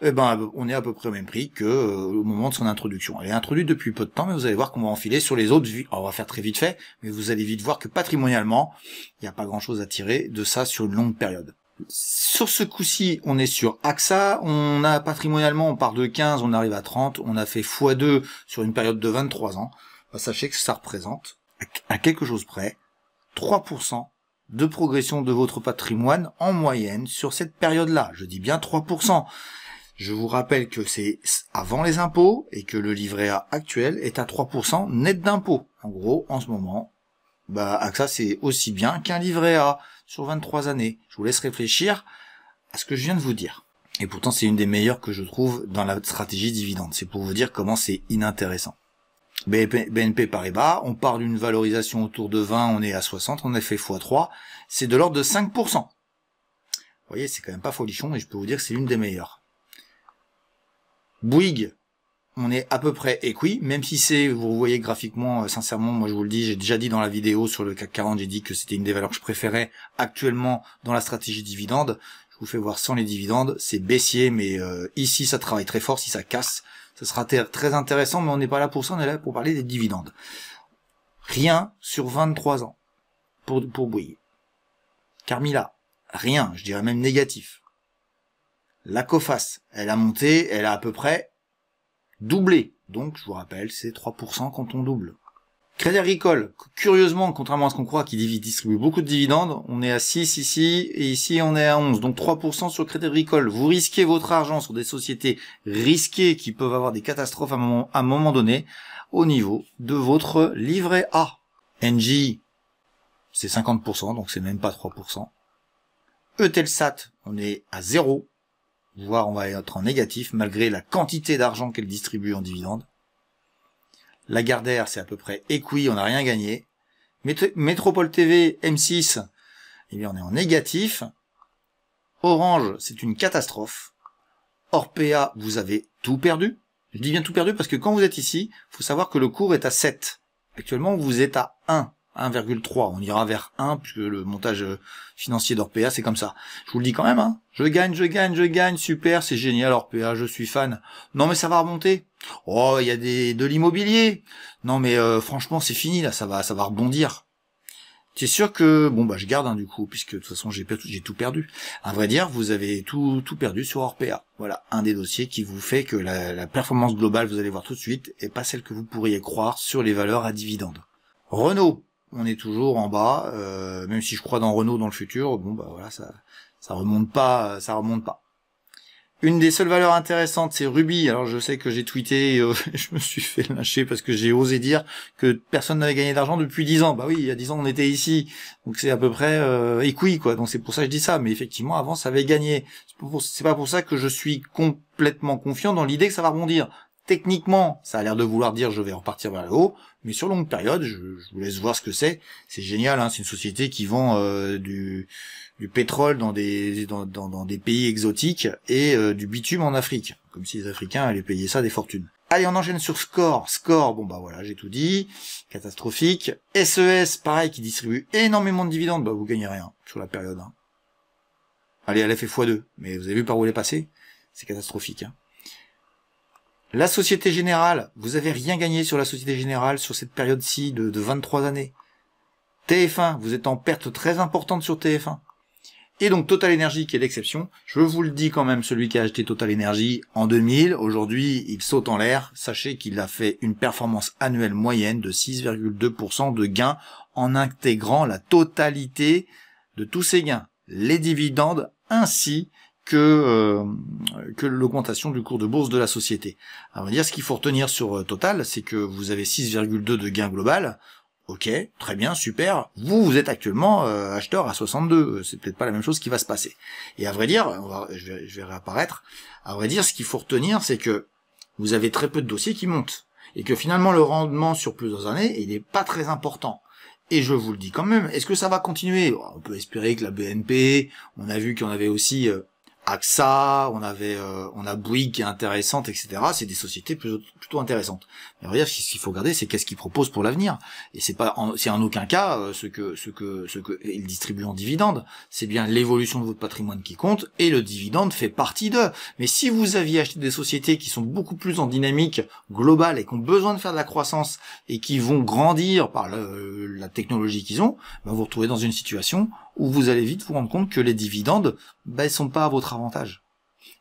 eh ben, on est à peu près au même prix que euh, au moment de son introduction. Elle est introduite depuis peu de temps, mais vous allez voir qu'on va enfiler sur les autres vues. on va faire très vite fait, mais vous allez vite voir que patrimonialement, il n'y a pas grand-chose à tirer de ça sur une longue période. Sur ce coup-ci, on est sur AXA, on a patrimonialement, on part de 15, on arrive à 30, on a fait x2 sur une période de 23 ans. Bah, sachez que ça représente, à quelque chose près, 3% de progression de votre patrimoine en moyenne sur cette période-là. Je dis bien 3%. Je vous rappelle que c'est avant les impôts et que le livret A actuel est à 3% net d'impôts. En gros, en ce moment, bah, ça c'est aussi bien qu'un livret A sur 23 années. Je vous laisse réfléchir à ce que je viens de vous dire. Et pourtant, c'est une des meilleures que je trouve dans la stratégie dividende. C'est pour vous dire comment c'est inintéressant. BNP bas, on part d'une valorisation autour de 20, on est à 60, on a fait x3, c'est de l'ordre de 5%. Vous voyez, c'est quand même pas folichon, mais je peux vous dire que c'est l'une des meilleures. Bouygues, on est à peu près équi, même si c'est, vous voyez graphiquement, euh, sincèrement, moi je vous le dis, j'ai déjà dit dans la vidéo sur le CAC 40, j'ai dit que c'était une des valeurs que je préférais actuellement dans la stratégie dividende. Je vous fais voir sans les dividendes, c'est baissier, mais euh, ici ça travaille très fort, si ça casse, ce sera très intéressant, mais on n'est pas là pour ça, on est là pour parler des dividendes. Rien sur 23 ans pour, pour Carmilla, rien, je dirais même négatif. La COFAS, elle a monté, elle a à peu près doublé. Donc, je vous rappelle, c'est 3% quand on double. Crédit Agricole, curieusement, contrairement à ce qu'on croit, qui distribue beaucoup de dividendes, on est à 6 ici, et ici on est à 11, donc 3% sur Crédit Agricole. Vous risquez votre argent sur des sociétés risquées qui peuvent avoir des catastrophes à un moment, donné, au niveau de votre livret A. NG, c'est 50%, donc c'est même pas 3%. Eutelsat, on est à 0, voire on va être en négatif, malgré la quantité d'argent qu'elle distribue en dividendes. Lagardère, c'est à peu près écoui, on n'a rien gagné. Métropole TV, M6, eh bien, on est en négatif. Orange, c'est une catastrophe. Orpea, vous avez tout perdu. Je dis bien tout perdu parce que quand vous êtes ici, faut savoir que le cours est à 7. Actuellement, vous êtes à 1. 1,3. On ira vers 1, puisque le montage euh, financier d'Orpea, c'est comme ça. Je vous le dis quand même, hein. Je gagne, je gagne, je gagne, super, c'est génial Orpea, je suis fan. Non mais ça va remonter. Oh, il y a des, de l'immobilier. Non mais euh, franchement, c'est fini là, ça va, ça va rebondir. C'est sûr que bon bah je garde un hein, du coup puisque de toute façon j'ai tout perdu. À vrai dire, vous avez tout tout perdu sur Orpea. Voilà, un des dossiers qui vous fait que la, la performance globale, vous allez voir tout de suite, est pas celle que vous pourriez croire sur les valeurs à dividendes. Renault, on est toujours en bas, euh, même si je crois dans Renault dans le futur, bon bah voilà, ça ça remonte pas, ça remonte pas. Une des seules valeurs intéressantes, c'est Ruby. Alors je sais que j'ai tweeté, euh, je me suis fait lâcher parce que j'ai osé dire que personne n'avait gagné d'argent depuis 10 ans. Bah oui, il y a dix ans on était ici, donc c'est à peu près euh, quoi. Donc c'est pour ça que je dis ça. Mais effectivement, avant ça avait gagné. C'est pas pour ça que je suis complètement confiant dans l'idée que ça va rebondir. Techniquement, ça a l'air de vouloir dire je vais repartir vers le haut, mais sur longue période, je, vous laisse voir ce que c'est. C'est génial, hein, c'est une société qui vend euh, du, du, pétrole dans des, dans, des pays exotiques et euh, du bitume en Afrique, comme si les Africains allaient payer ça des fortunes. Allez, on enchaîne sur Score. Score, bon bah voilà, j'ai tout dit. Catastrophique. SES, e pareil, qui distribue énormément de dividendes. Bah vous gagnez rien sur la période. Hein. Allez, elle a fait x2, mais vous avez vu par où elle est passée C'est catastrophique. Hein. La Société Générale, vous avez rien gagné sur la Société Générale sur cette période-ci de, de 23 années. TF1, vous êtes en perte très importante sur TF1. Et donc Total Energy qui est l'exception, je vous le dis quand même, celui qui a acheté Total Energy en 2000, aujourd'hui il saute en l'air, sachez qu'il a fait une performance annuelle moyenne de 6,2% de gains en intégrant la totalité de tous ses gains, les dividendes ainsi que, euh, que l'augmentation du cours de bourse de la société. À dire, ce qu'il faut retenir sur euh, Total, c'est que vous avez 6,2 de gains global. Ok, très bien, super. Vous, vous êtes actuellement euh, acheteur à 62. C'est peut-être pas la même chose qui va se passer. Et à vrai dire, je, vais, je vais réapparaître. À vrai dire, ce qu'il faut retenir, c'est que vous avez très peu de dossiers qui montent et que finalement le rendement sur plusieurs années, il n'est pas très important. Et je vous le dis quand même, est-ce que ça va continuer On peut espérer que la BNP, on a vu qu'on avait aussi AXA, on avait, euh, on a Bouygues qui est intéressante, etc. C'est des sociétés plutôt intéressantes. Et regarde, ce qu'il faut regarder, c'est qu'est-ce qu'il propose pour l'avenir. Et c'est pas, c'est en aucun cas euh, ce que ce que ce que distribuent en dividendes. C'est bien l'évolution de votre patrimoine qui compte et le dividende fait partie d'eux. Mais si vous aviez acheté des sociétés qui sont beaucoup plus en dynamique globale et qui ont besoin de faire de la croissance et qui vont grandir par la technologie qu'ils ont, ben vous vous retrouvez dans une situation où vous allez vite vous rendre compte que les dividendes, ben, sont pas à votre avantage.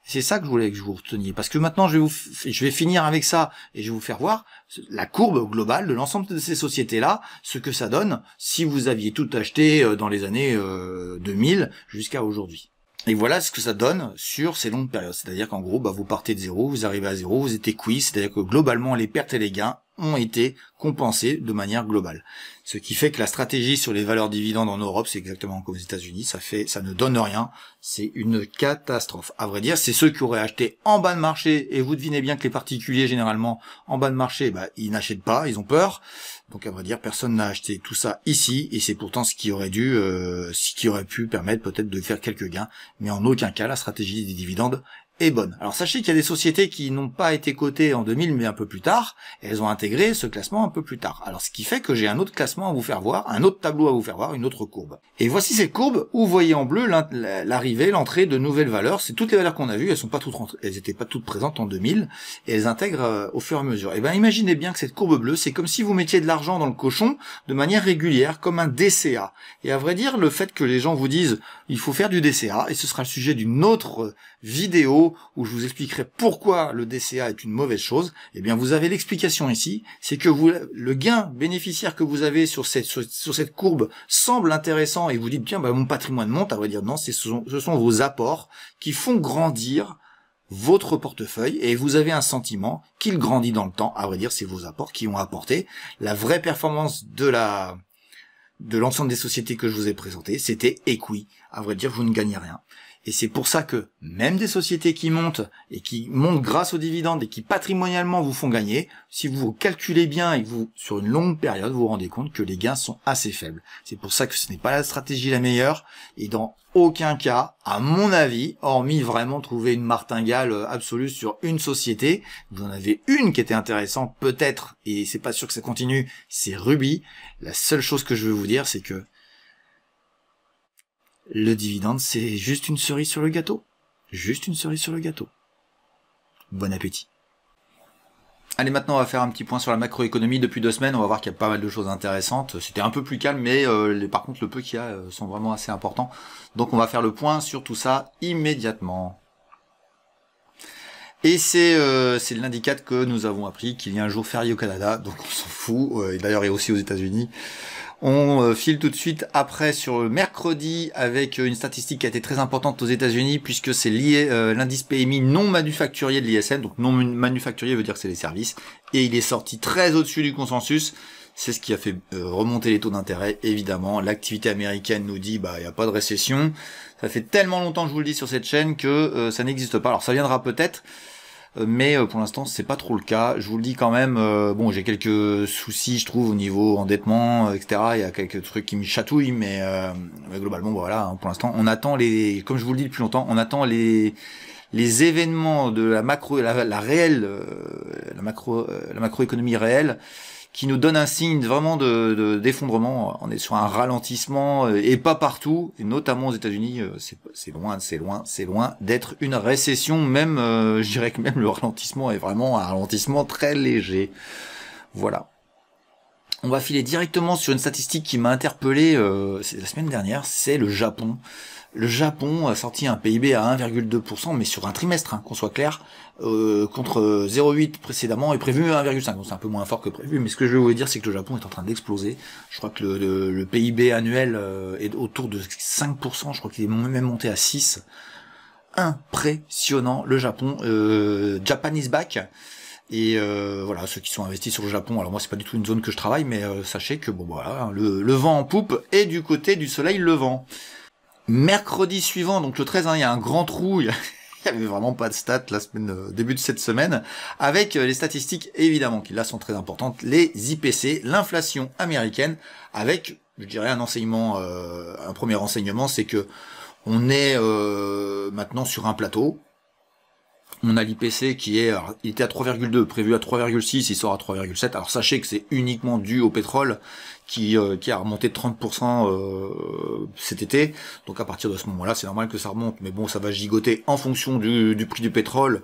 C'est ça que je voulais que je vous reteniez. Parce que maintenant, je vais, je vais finir avec ça et je vais vous faire voir la courbe globale de l'ensemble de ces sociétés-là, ce que ça donne si vous aviez tout acheté euh, dans les années 2000 euh, jusqu'à aujourd'hui. Et voilà ce que ça donne sur ces longues périodes. C'est-à-dire qu'en gros, bah, vous partez de zéro, vous arrivez à zéro, vous êtes quiz, C'est-à-dire que globalement, les pertes et les gains ont été compensés de manière globale. Ce qui fait que la stratégie sur les valeurs dividendes en Europe, c'est exactement comme aux États-Unis, ça fait, ça ne donne rien, c'est une catastrophe. À vrai dire, c'est ceux qui auraient acheté en bas de marché, et vous devinez bien que les particuliers généralement en bas de marché, bah, ils n'achètent pas, ils ont peur. Donc à vrai dire, personne n'a acheté tout ça ici, et c'est pourtant ce qui aurait dû, euh, ce qui aurait pu permettre peut-être de faire quelques gains, mais en aucun cas la stratégie des dividendes est bonne. Alors sachez qu'il y a des sociétés qui n'ont pas été cotées en 2000 mais un peu plus tard, et elles ont intégré ce classement un peu plus tard. Alors ce qui fait que j'ai un autre classement à vous faire voir, un autre tableau à vous faire voir, une autre courbe. Et voici cette courbe où vous voyez en bleu l'arrivée, l'entrée de nouvelles valeurs. C'est toutes les valeurs qu'on a vues, elles sont pas toutes elles n'étaient pas toutes présentes en 2000 et elles intègrent euh, au fur et à mesure. Et eh ben imaginez bien que cette courbe bleue, c'est comme si vous mettiez de l'argent dans le cochon de manière régulière comme un DCA. Et à vrai dire, le fait que les gens vous disent il faut faire du DCA et ce sera le sujet d'une autre euh, vidéo où je vous expliquerai pourquoi le DCA est une mauvaise chose, eh bien vous avez l'explication ici, c'est que vous, le gain bénéficiaire que vous avez sur cette, sur, cette courbe semble intéressant et vous dites tiens bah, mon patrimoine monte, à vrai dire non, ce sont, ce sont vos apports qui font grandir votre portefeuille et vous avez un sentiment qu'il grandit dans le temps. À vrai dire, c'est vos apports qui ont apporté la vraie performance de la de l'ensemble des sociétés que je vous ai présentées. C'était équi. À vrai dire, vous ne gagnez rien. Et c'est pour ça que même des sociétés qui montent et qui montent grâce aux dividendes et qui patrimonialement vous font gagner, si vous vous calculez bien et que vous, sur une longue période, vous vous rendez compte que les gains sont assez faibles. C'est pour ça que ce n'est pas la stratégie la meilleure et dans aucun cas, à mon avis, hormis vraiment trouver une martingale euh, absolue sur une société, vous en avez une qui était intéressante peut-être et c'est pas sûr que ça continue, c'est Ruby. La seule chose que je veux vous dire, c'est que le dividende, c'est juste une cerise sur le gâteau. Juste une cerise sur le gâteau. Bon appétit. Allez, maintenant, on va faire un petit point sur la macroéconomie. Depuis deux semaines, on va voir qu'il y a pas mal de choses intéressantes. C'était un peu plus calme, mais euh, par contre, le peu qu'il y a euh, sont vraiment assez importants. Donc, on va faire le point sur tout ça immédiatement. Et c'est euh, que nous avons appris qu'il y a un jour férié au Canada, donc on s'en fout, euh, et d'ailleurs est aussi aux États-Unis. On euh, file tout de suite après sur le mercredi avec euh, une statistique qui a été très importante aux États-Unis puisque c'est lié euh, l'indice PMI non manufacturier de l'ISM. Donc non manufacturier veut dire que c'est les services et il est sorti très au-dessus du consensus. C'est ce qui a fait remonter les taux d'intérêt, évidemment. L'activité américaine nous dit, bah, il n'y a pas de récession. Ça fait tellement longtemps que je vous le dis sur cette chaîne que ça n'existe pas. Alors, ça viendra peut-être, euh, mais euh, pour l'instant c'est pas trop le cas. Je vous le dis quand même, euh, bon j'ai quelques soucis je trouve au niveau endettement, etc. Il y a quelques trucs qui me chatouillent, mais, globalement voilà, hein, pour l'instant on attend les, comme je vous le dis depuis longtemps, on attend les les événements de la macro, la réelle, la macro, la macroéconomie réelle qui nous donne un signe vraiment de d'effondrement. on est sur un ralentissement euh, et pas partout, et notamment aux États-Unis, euh, c'est loin, c'est loin, c'est loin d'être une récession. Même, euh, je dirais que même le ralentissement est vraiment un ralentissement très léger. Voilà. On va filer directement sur une statistique qui m'a interpellé la semaine dernière, c'est le Japon. Le Japon a sorti un PIB à 1,2%, mais sur un trimestre, hein, qu'on soit clair, euh, contre 0,8 euh, précédemment est prévu 1,5. Donc c'est un peu moins fort que prévu. Mais ce que je voulais dire, c'est que le Japon est en train d'exploser. Je crois que le, PIB annuel euh, est autour de 5%. Je crois qu'il est même monté à 6. Impressionnant le Japon. Japanese Japan back. Et voilà, ceux qui sont investis sur le Japon, alors moi c'est pas du tout une zone que je travaille, mais sachez que bon bah, voilà, le, vent en poupe est du côté du soleil levant. Mercredi suivant, donc le 13, hein, il y a un grand trou, il avait vraiment pas de stats la semaine, euh, début de cette semaine, avec euh, les statistiques évidemment qui là sont très importantes, les IPC, l'inflation américaine, avec, je dirais, un enseignement, euh, un premier enseignement, c'est que on est maintenant sur un plateau, on a l'IPC qui est, il était à 3,2, prévu à 3,6, il sort à 3,7. Alors sachez que c'est uniquement dû au pétrole euh, qui, a remonté 30% euh, cet été. Donc à partir de ce moment-là, c'est normal que ça remonte. Mais bon, ça va gigoter en fonction du, prix du pétrole,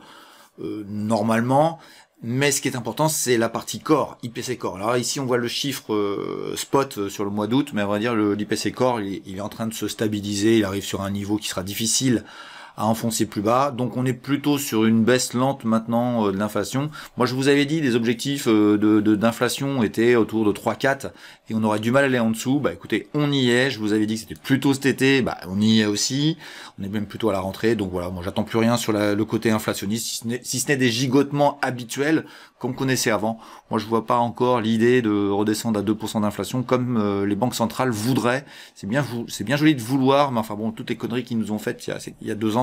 euh, normalement. Mais ce qui est important, c'est la partie corps, IPC corps. Alors ici, on voit le chiffre spot sur le mois d'août, mais on va dire l'IPC corps, il, est en train de se stabiliser, il arrive sur un niveau qui sera difficile à enfoncer plus bas. Donc on est plutôt sur une baisse lente maintenant euh, de l'inflation. Moi je vous avais dit les objectifs euh, d'inflation de, d'inflation étaient autour de 3-4 et on aurait du mal à aller en dessous. Bah écoutez, on y est. Je vous avais dit que c'était plutôt cet été. Bah on y est aussi. On est même plutôt à la rentrée. Donc voilà, moi j'attends plus rien sur le côté inflationniste, si ce n'est des gigotements habituels qu'on connaissait avant. Moi je vois pas encore l'idée de redescendre à 2% d'inflation comme euh, les banques centrales voudraient. C'est bien, c'est bien joli de vouloir, mais enfin bon, toutes les conneries qu'ils nous ont faites il y a, il y a deux ans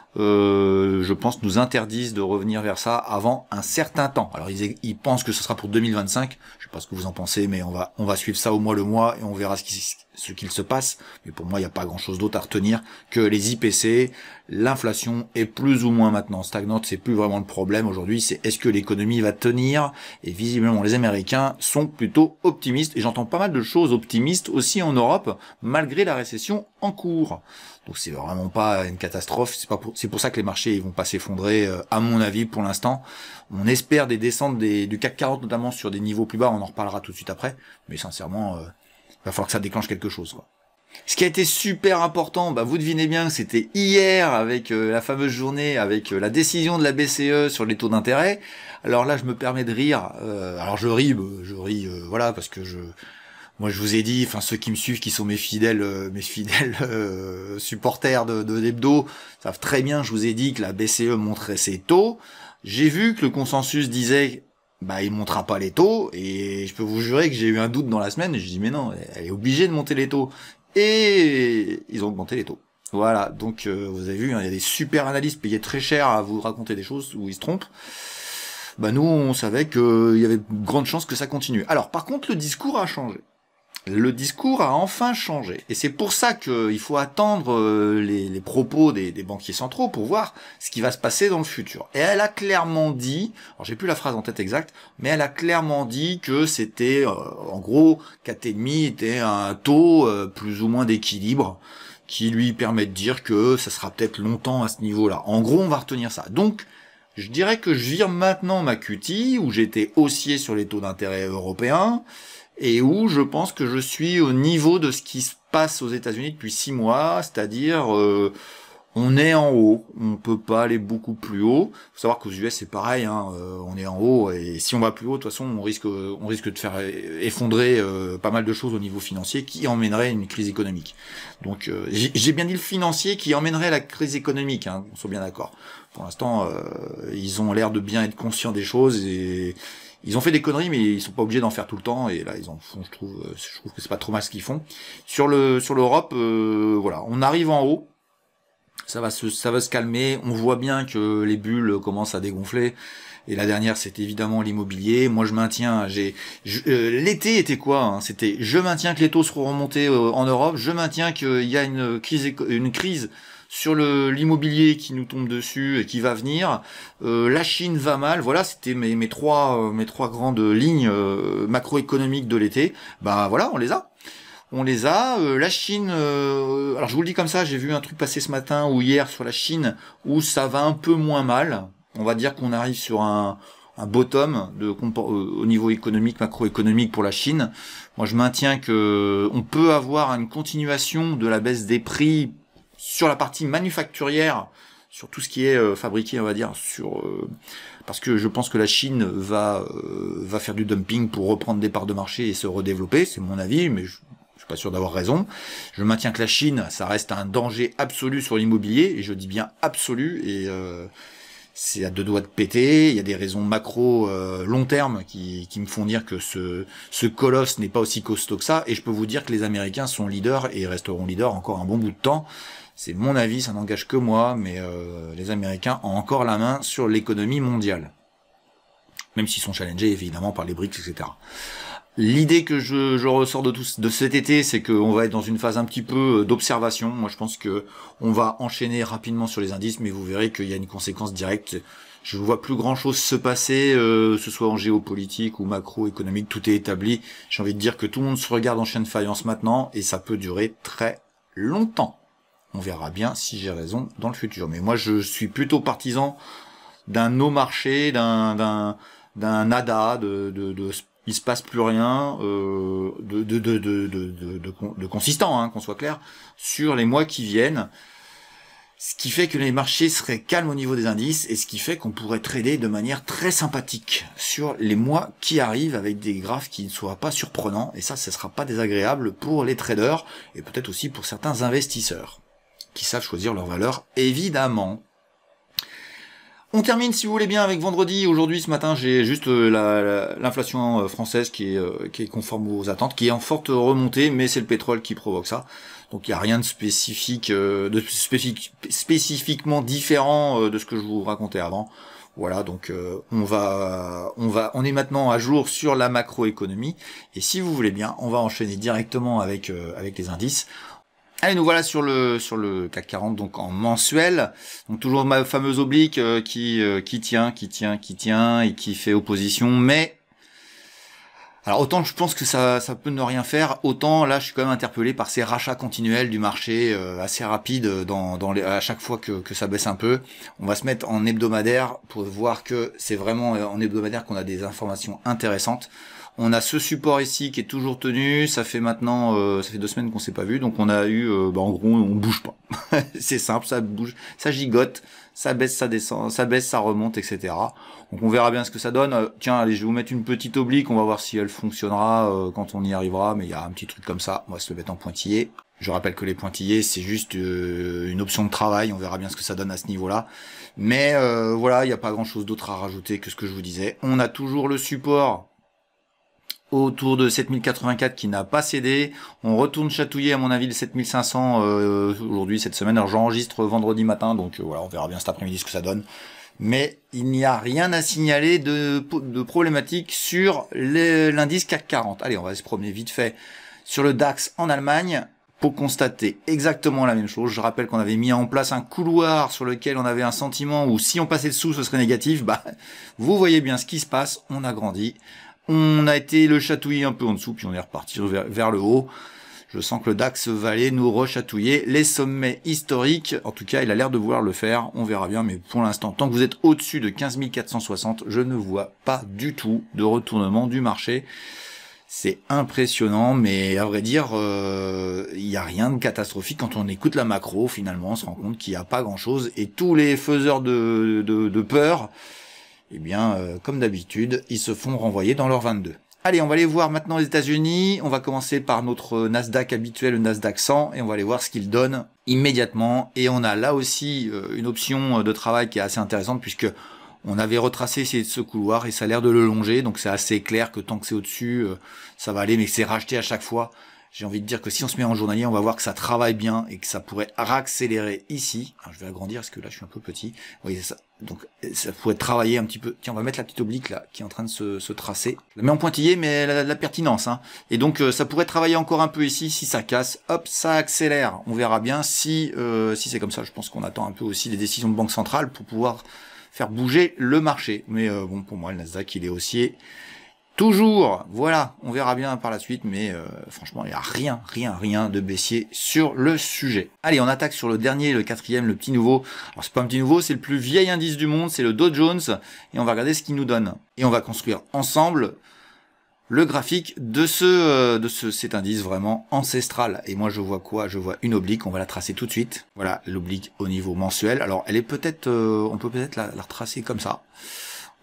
Euh, je pense, nous interdisent de revenir vers ça avant un certain temps. Alors ils, ils, pensent que ce sera pour 2025. Je sais pas ce que vous en pensez, mais on va on va suivre ça au mois le mois et on verra ce qui ce qu'il se passe. Mais pour moi, il n'y a pas grand chose d'autre à retenir que les IPC, l'inflation est plus ou moins maintenant stagnante. C'est plus vraiment le problème aujourd'hui. C'est est-ce que l'économie va tenir Et visiblement, les Américains sont plutôt optimistes. Et j'entends pas mal de choses optimistes aussi en Europe, malgré la récession en cours. Donc c'est vraiment pas une catastrophe. C'est pas pour c'est pour ça que les marchés ils vont pas s'effondrer, euh, à mon avis, pour l'instant. On espère des descentes du CAC 40, notamment sur des niveaux plus bas, on en reparlera tout de suite après. Mais sincèrement, euh, il va falloir que ça déclenche quelque chose. Quoi. Ce qui a été super important, bah vous devinez bien que c'était hier avec euh, la fameuse journée, avec la décision de la BCE sur les taux d'intérêt. Alors là, je me permets de rire. alors je ris, je ris, voilà, parce que je moi je vous ai dit, enfin ceux qui me suivent, qui sont mes fidèles, euh, mes fidèles euh, supporters de, de savent très bien, je vous ai dit que la BCE montrait ses taux. J'ai vu que le consensus disait bah il montera pas les taux et je peux vous jurer que j'ai eu un doute dans la semaine et je dis mais non, elle est obligée de monter les taux et ils ont augmenté les taux. Voilà, donc euh, vous avez vu, hein, il y a des super analystes payés très cher à vous raconter des choses où ils se trompent. Bah nous on savait qu'il y avait grande chance que ça continue. Alors par contre le discours a changé le discours a enfin changé. Et c'est pour ça qu'il euh, faut attendre euh, les, propos des, banquiers centraux pour voir ce qui va se passer dans le futur. Et elle a clairement dit, alors j'ai plus la phrase en tête exacte, mais elle a clairement dit que c'était, euh, en gros, 4,5 était un taux plus ou moins d'équilibre qui lui permet de dire que ça sera peut-être longtemps à ce niveau-là. En gros, on va retenir ça. Donc, je dirais que je vire maintenant ma cutie, où j'étais haussier sur les taux d'intérêt européens, et où je pense que je suis au niveau de ce qui se passe aux États-Unis depuis six mois, c'est-à-dire euh, on est en haut, on peut pas aller beaucoup plus haut. Faut savoir qu'aux US c'est pareil, hein, euh, on est en haut et si on va plus haut, de toute façon on risque on risque de faire effondrer euh, pas mal de choses au niveau financier qui emmènerait une crise économique. Donc j'ai bien dit le financier qui emmènerait la crise économique, hein, on soit bien d'accord. Pour l'instant ils ont l'air de bien être conscients des choses et ils ont fait des conneries, mais ils sont pas obligés d'en faire tout le temps. Et là, ils en font, je trouve, euh, je trouve que c'est pas trop mal ce qu'ils font. Sur le sur l'Europe, euh, voilà, on arrive en haut. Ça va se ça va se calmer. On voit bien que les bulles commencent à dégonfler. Et la dernière, c'est évidemment l'immobilier. Moi, je maintiens. J'ai euh, l'été était quoi hein? C'était je maintiens que les taux seront remontés en Europe. Je maintiens qu'il y a une crise une crise sur l'immobilier qui nous tombe dessus et qui va venir. Euh, la Chine va mal. Voilà, c'était mes, mes, trois, euh, mes trois grandes lignes euh, macroéconomiques de l'été. Bah voilà, on les a. On les a. la Chine, alors je vous le dis comme ça, j'ai vu un truc passer ce matin ou hier sur la Chine où ça va un peu moins mal. On va dire qu'on arrive sur un, un bottom de, au niveau économique, macroéconomique pour la Chine. Moi, je maintiens que on peut avoir une continuation de la baisse des prix sur la partie manufacturière, sur tout ce qui est euh, fabriqué, on va dire, sur euh, parce que je pense que la Chine va euh, va faire du dumping pour reprendre des parts de marché et se redévelopper, c'est mon avis, mais je, je suis pas sûr d'avoir raison. Je maintiens que la Chine, ça reste un danger absolu sur l'immobilier, et je dis bien absolu, et c'est à deux doigts de péter. Il y a des raisons macro long terme qui, qui, me font dire que ce, ce colosse n'est pas aussi costaud que ça. Et je peux vous dire que les Américains sont leaders et resteront leaders encore un bon bout de temps. C'est mon avis, ça n'engage que moi, mais euh, les Américains ont encore la main sur l'économie mondiale. Même s'ils sont challengés évidemment par les BRICS, etc. L'idée que je, ressors de tous de cet été, c'est qu'on va être dans une phase un petit peu euh, d'observation. Moi, je pense que on va enchaîner rapidement sur les indices, mais vous verrez qu'il y a une conséquence directe. Je ne vois plus grand chose se passer, euh, ce soit en géopolitique ou macroéconomique, tout est établi. J'ai envie de dire que tout le monde se regarde en chaîne faïence maintenant, et ça peut durer très longtemps. On verra bien si j'ai raison dans le futur. Mais moi, je suis plutôt partisan d'un no marché, d'un d'un nada, de, de, de, il se passe plus rien, euh, de, de, de, de, consistant, hein, qu'on soit clair, sur les mois qui viennent. Ce qui fait que les marchés seraient calmes au niveau des indices et ce qui fait qu'on pourrait trader de manière très sympathique sur les mois qui arrivent avec des graphes qui ne soient pas surprenants et ça, ce sera pas désagréable pour les traders et peut-être aussi pour certains investisseurs qui savent choisir leur valeur évidemment. On termine, si vous voulez bien, avec vendredi. Aujourd'hui, ce matin, j'ai juste euh, l'inflation euh, française euh, qui est, conforme aux attentes, qui est en forte remontée, mais c'est le pétrole qui provoque ça. Donc il n'y a rien de spécifique, de spécifiquement différent de ce que je vous racontais avant. Voilà, donc on va, on va, on est maintenant à jour sur la macroéconomie. Et si vous voulez bien, on va enchaîner directement avec avec les indices. Allez, ah, nous voilà sur le sur le CAC 40 donc en mensuel. Donc toujours ma fameuse oblique euh, qui euh, qui tient, qui tient, qui tient et qui fait opposition. Mais alors autant je pense que ça ça peut ne rien faire, autant là je suis quand même interpellé par ces rachats continuels du marché euh, assez rapides dans dans les, à chaque fois que que ça baisse un peu. On va se mettre en hebdomadaire pour voir que c'est vraiment en hebdomadaire qu'on a des informations intéressantes. On a ce support ici qui est toujours tenu. Ça fait maintenant, euh, ça fait deux semaines qu'on s'est pas vu, donc on a eu, euh, bah, en gros, on bouge pas. c'est simple, ça bouge, ça gigote, ça baisse, ça descend, ça baisse, ça remonte, etc. Donc on verra bien ce que ça donne. Euh, tiens, allez, je vais vous mettre une petite oblique. On va voir si elle fonctionnera quand on y arrivera. Mais il y a un petit truc comme ça. On va se le mettre en pointillé. Je rappelle que les pointillés, c'est juste une option de travail. On verra bien ce que ça donne à ce niveau-là. Mais voilà, il n'y a pas grand-chose d'autre à rajouter que ce que je vous disais. On a toujours le support autour de 7084 qui n'a pas cédé. On retourne chatouiller à mon avis le 7500 euh, aujourd'hui, cette semaine. Alors j'enregistre vendredi matin, donc euh, voilà, on verra bien cet après-midi ce que ça donne. Mais il n'y a rien à signaler de, problématique sur l'indice CAC 40. Allez, on va se promener vite fait sur le DAX en Allemagne pour constater exactement la même chose. Je rappelle qu'on avait mis en place un couloir sur lequel on avait un sentiment où si on passait dessous, ce serait négatif. Bah, vous voyez bien ce qui se passe. On a grandi. On a été le chatouiller un peu en dessous, puis on est reparti vers, le haut. Je sens que le Dax va aller nous rechatouiller les sommets historiques. En tout cas, il a l'air de vouloir le faire. On verra bien, mais pour l'instant, tant que vous êtes au-dessus de 15 460, je ne vois pas du tout de retournement du marché. C'est impressionnant, mais à vrai dire, euh, il n'y a rien de catastrophique. Quand on écoute la macro, finalement, on se rend compte qu'il n'y a pas grand-chose. Et tous les faiseurs de, de peur eh bien, euh, comme d'habitude, ils se font renvoyer dans leur 22. Allez, on va aller voir maintenant les États-Unis. On va commencer par notre Nasdaq habituel, le Nasdaq 100, et on va aller voir ce qu'il donne immédiatement. Et on a là aussi euh, une option euh, de travail qui est assez intéressante puisque on avait retracé ce couloir et ça a l'air de le longer. Donc c'est assez clair que tant que c'est au-dessus, ça va aller, mais c'est racheté à chaque fois. J'ai envie de dire que si on se met en journalier, on va voir que ça travaille bien et que ça pourrait accélérer ici. je vais agrandir parce que là, je suis un peu petit. Vous voyez ça Donc, ça pourrait travailler un petit peu. Tiens, on va mettre la petite oblique là, qui est en train de se, tracer. Je la mets en pointillé, mais elle a de la pertinence. Hein. Et donc, euh, ça pourrait travailler encore un peu ici. Si ça casse, hop, ça accélère. On verra bien si, euh, si c'est comme ça. Je pense qu'on attend un peu aussi les décisions de banque centrale pour pouvoir faire bouger le marché. Mais euh, bon, pour moi, le Nasdaq, il est haussier. Toujours, voilà, on verra bien par la suite, mais euh, franchement, il n'y a rien, rien, rien de baissier sur le sujet. Allez, on attaque sur le dernier, le quatrième, le petit nouveau. Alors c'est pas un petit nouveau, c'est le plus vieil indice du monde, c'est le Dow Jones, et on va regarder ce qu'il nous donne. Et on va construire ensemble le graphique de ce euh, de ce cet indice vraiment ancestral et moi je vois quoi je vois une oblique on va la tracer tout de suite voilà l'oblique au niveau mensuel alors elle est peut-être euh, on peut peut-être la, la retracer comme ça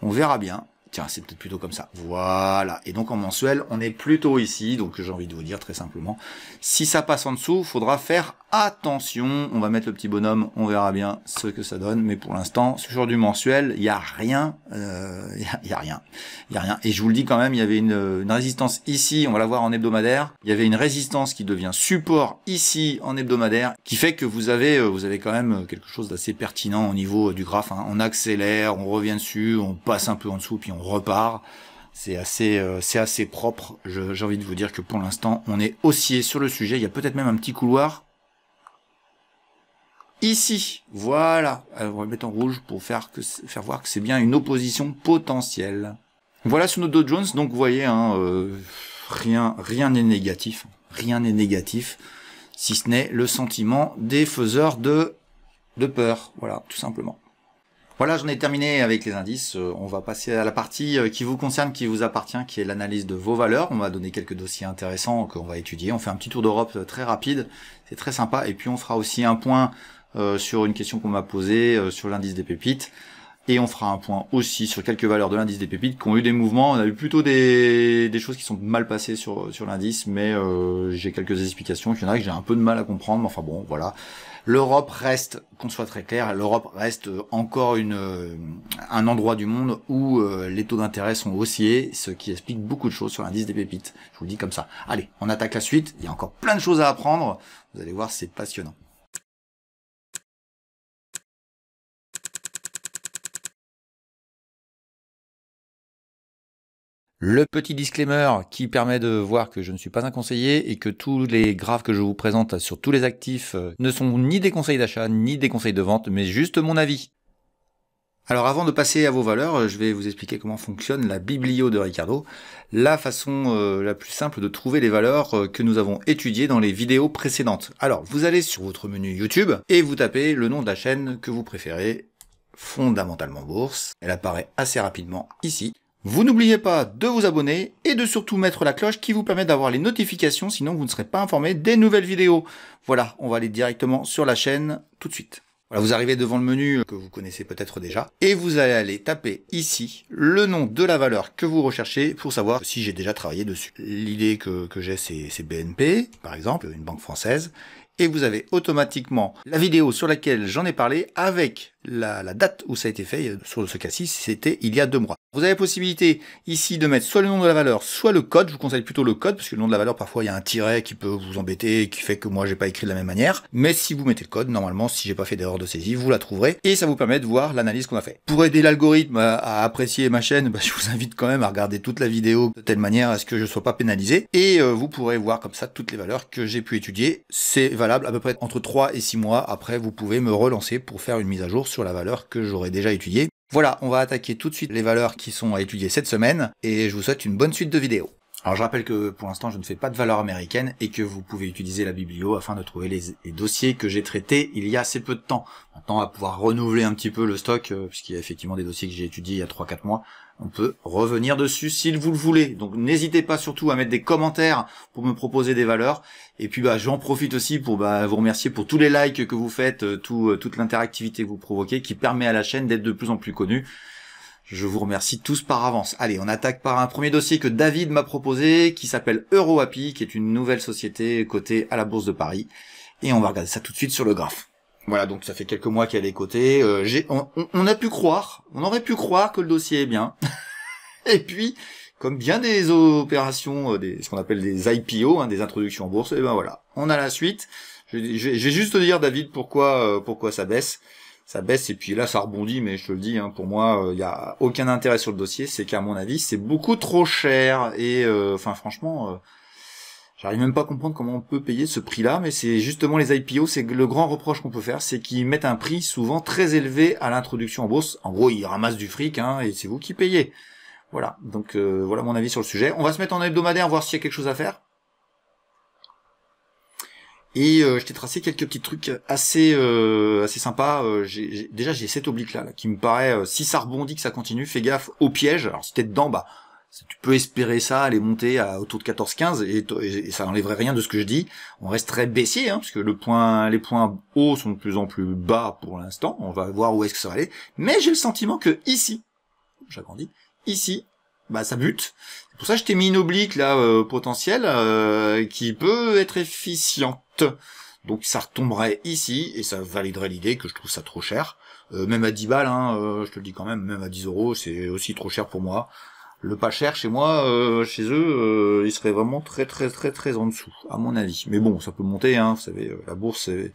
on verra bien Tiens, c'est peut-être plutôt comme ça. Voilà. Et donc en mensuel, on est plutôt ici. Donc j'ai envie de vous dire très simplement, si ça passe en dessous, faudra faire Attention, on va mettre le petit bonhomme, on verra bien ce que ça donne, mais pour l'instant, ce jour du mensuel, il n'y a rien, euh, il euh, y, a rien, il y a rien. Et je vous le dis quand même, il y avait une, résistance ici, on va la voir en hebdomadaire, il y avait une résistance qui devient support ici en hebdomadaire, qui fait que vous avez, euh, vous avez quand même quelque chose d'assez pertinent au niveau du graphe. Hein. On accélère, on revient dessus, on passe un peu en dessous, puis on repart c'est assez, euh, c'est assez propre. J'ai envie de vous dire que pour l'instant, on est haussier sur le sujet. Il y a peut-être même un petit couloir ici. Voilà. Alors, on va le mettre en rouge pour faire, que, faire voir que c'est bien une opposition potentielle. Voilà sur nos Dow Jones. Donc, vous voyez, hein, euh, rien rien n'est négatif. Rien n'est négatif, si ce n'est le sentiment des faiseurs de, de peur. Voilà, tout simplement. Voilà, j'en ai terminé avec les indices. Euh, on va passer à la partie euh, qui vous concerne, qui vous appartient, qui est l'analyse de vos valeurs. On va donner quelques dossiers intéressants qu'on va étudier. On fait un petit tour d'Europe très rapide. C'est très sympa. Et puis on fera aussi un point euh, sur une question qu'on m'a posée euh, sur l'indice des pépites. Et on fera un point aussi sur quelques valeurs de l'indice des pépites qui ont eu des mouvements. On a eu plutôt des, choses qui sont mal passées sur, sur l'indice, mais euh, j'ai quelques explications. Il y en a que j'ai un peu de mal à comprendre, mais enfin bon, voilà. L'Europe reste, qu'on soit très clair, l'Europe reste encore une, un endroit du monde où les taux d'intérêt sont haussiers, ce qui explique beaucoup de choses sur l'indice des pépites. Je vous le dis comme ça. Allez, on attaque la suite. Il y a encore plein de choses à apprendre. Vous allez voir, c'est passionnant. Le petit disclaimer qui permet de voir que je ne suis pas un conseiller et que tous les graphes que je vous présente sur tous les actifs euh, ne sont ni des conseils d'achat ni des conseils de vente, mais juste mon avis. Alors avant de passer à vos valeurs, euh, je vais vous expliquer comment fonctionne la biblio de Ricardo, la façon euh, la plus simple de trouver les valeurs que nous avons étudiées dans les vidéos précédentes. Alors vous allez sur votre menu YouTube et vous tapez le nom de la chaîne que vous préférez, fondamentalement bourse. Elle apparaît assez rapidement ici. Vous n'oubliez pas de vous abonner et de surtout mettre la cloche qui vous permet d'avoir les notifications, sinon vous ne serez pas informé des nouvelles vidéos. Voilà, on va aller directement sur la chaîne tout de suite. Voilà, vous arrivez devant le menu que vous connaissez peut-être déjà et vous allez aller taper ici le nom de la valeur que vous recherchez pour savoir si j'ai déjà travaillé dessus. L'idée que, que j'ai c'est BNP par exemple, une banque française, et vous avez automatiquement la vidéo sur laquelle j'en ai parlé avec la, date où ça a été fait euh, sur ce cas-ci, c'était il y a deux mois. Vous avez la possibilité ici de mettre soit le nom de la valeur, soit le code. Je vous conseille plutôt le code parce que le nom de la valeur parfois il y a un tiret qui peut vous embêter qui fait que moi j'ai pas écrit de la même manière. Mais si vous mettez le code, normalement si j'ai pas fait d'erreur de saisie, vous la trouverez et ça vous permet de voir l'analyse qu'on a fait. Pour aider l'algorithme à, apprécier ma chaîne, bah, je vous invite quand même à regarder toute la vidéo de telle manière à ce que je sois pas pénalisé et euh, vous pourrez voir comme ça toutes les valeurs que j'ai pu étudier. C'est valable à peu près entre 3 et 6 mois. Après vous pouvez me relancer pour faire une mise à jour sur la valeur que j'aurais déjà étudiée. Voilà, on va attaquer tout de suite les valeurs qui sont à étudier cette semaine, et je vous souhaite une bonne suite de vidéos. Alors je rappelle que pour l'instant je ne fais pas de valeur américaine et que vous pouvez utiliser la biblio afin de trouver les, dossiers que j'ai traités il y a assez peu de temps. Maintenant on à pouvoir renouveler un petit peu le stock euh, puisqu'il y a effectivement des dossiers que j'ai étudiés il y a 3-4 mois. On peut revenir dessus si vous le voulez. Donc n'hésitez pas surtout à mettre des commentaires pour me proposer des valeurs. Et puis bah j'en profite aussi pour bah, vous remercier pour tous les likes que vous faites, euh, tout, euh, toute l'interactivité que vous provoquez, qui permet à la chaîne d'être de plus en plus connue. Je vous remercie tous par avance. Allez, on attaque par un premier dossier que David m'a proposé, qui s'appelle Euroapi, qui est une nouvelle société cotée à la Bourse de Paris. Et on va regarder ça tout de suite sur le graphe. Voilà, donc ça fait quelques mois qu'elle est cotée. Euh, on a pu croire, on aurait pu croire que le dossier est bien. Et puis, comme bien des opérations, euh, ce qu'on appelle des IPO, hein, des introductions en bourse, et ben voilà, on a la suite. Je, vais juste te dire, David, pourquoi, euh, pourquoi ça baisse. Ça baisse et puis là, ça rebondit, mais je te le dis, hein, pour moi, il euh, n'y a aucun intérêt sur le dossier. C'est qu'à mon avis, c'est beaucoup trop cher. Et enfin, franchement, j'arrive même pas à comprendre comment on peut payer ce prix-là. Mais c'est justement les IPO, c'est le grand reproche qu'on peut faire, c'est qu'ils mettent un prix souvent très élevé à l'introduction en bourse. En gros, ils ramassent du fric hein, et c'est vous qui payez. Voilà, donc euh, voilà mon avis sur le sujet. On va se mettre en hebdomadaire, voir s'il y a quelque chose à faire. Et euh, je t'ai tracé quelques petits trucs assez euh, assez sympas. déjà j'ai cette oblique là, qui me paraît si ça rebondit que ça continue, fais gaffe au piège. Alors si t'es dedans, bah tu peux espérer ça aller monter à autour de 14-15 et, ça n'enlèverait rien de ce que je dis. On resterait baissier hein, parce que le point les points hauts sont de plus en plus bas pour l'instant. On va voir où est-ce que ça va aller. Mais j'ai le sentiment que ici, j'agrandis, ici, bah ça bute. C'est pour ça que je t'ai mis une oblique là euh, potentielle euh, qui peut être efficiente. Donc ça retomberait ici et ça validerait l'idée que je trouve ça trop cher. Euh, même à 10 balles, hein, euh, je te le dis quand même, même à 10 euros, c'est aussi trop cher pour moi. Le pas cher chez moi, chez eux, il serait vraiment très très très très en dessous, à mon avis. Mais bon, ça peut monter, hein, vous savez, la bourse c'est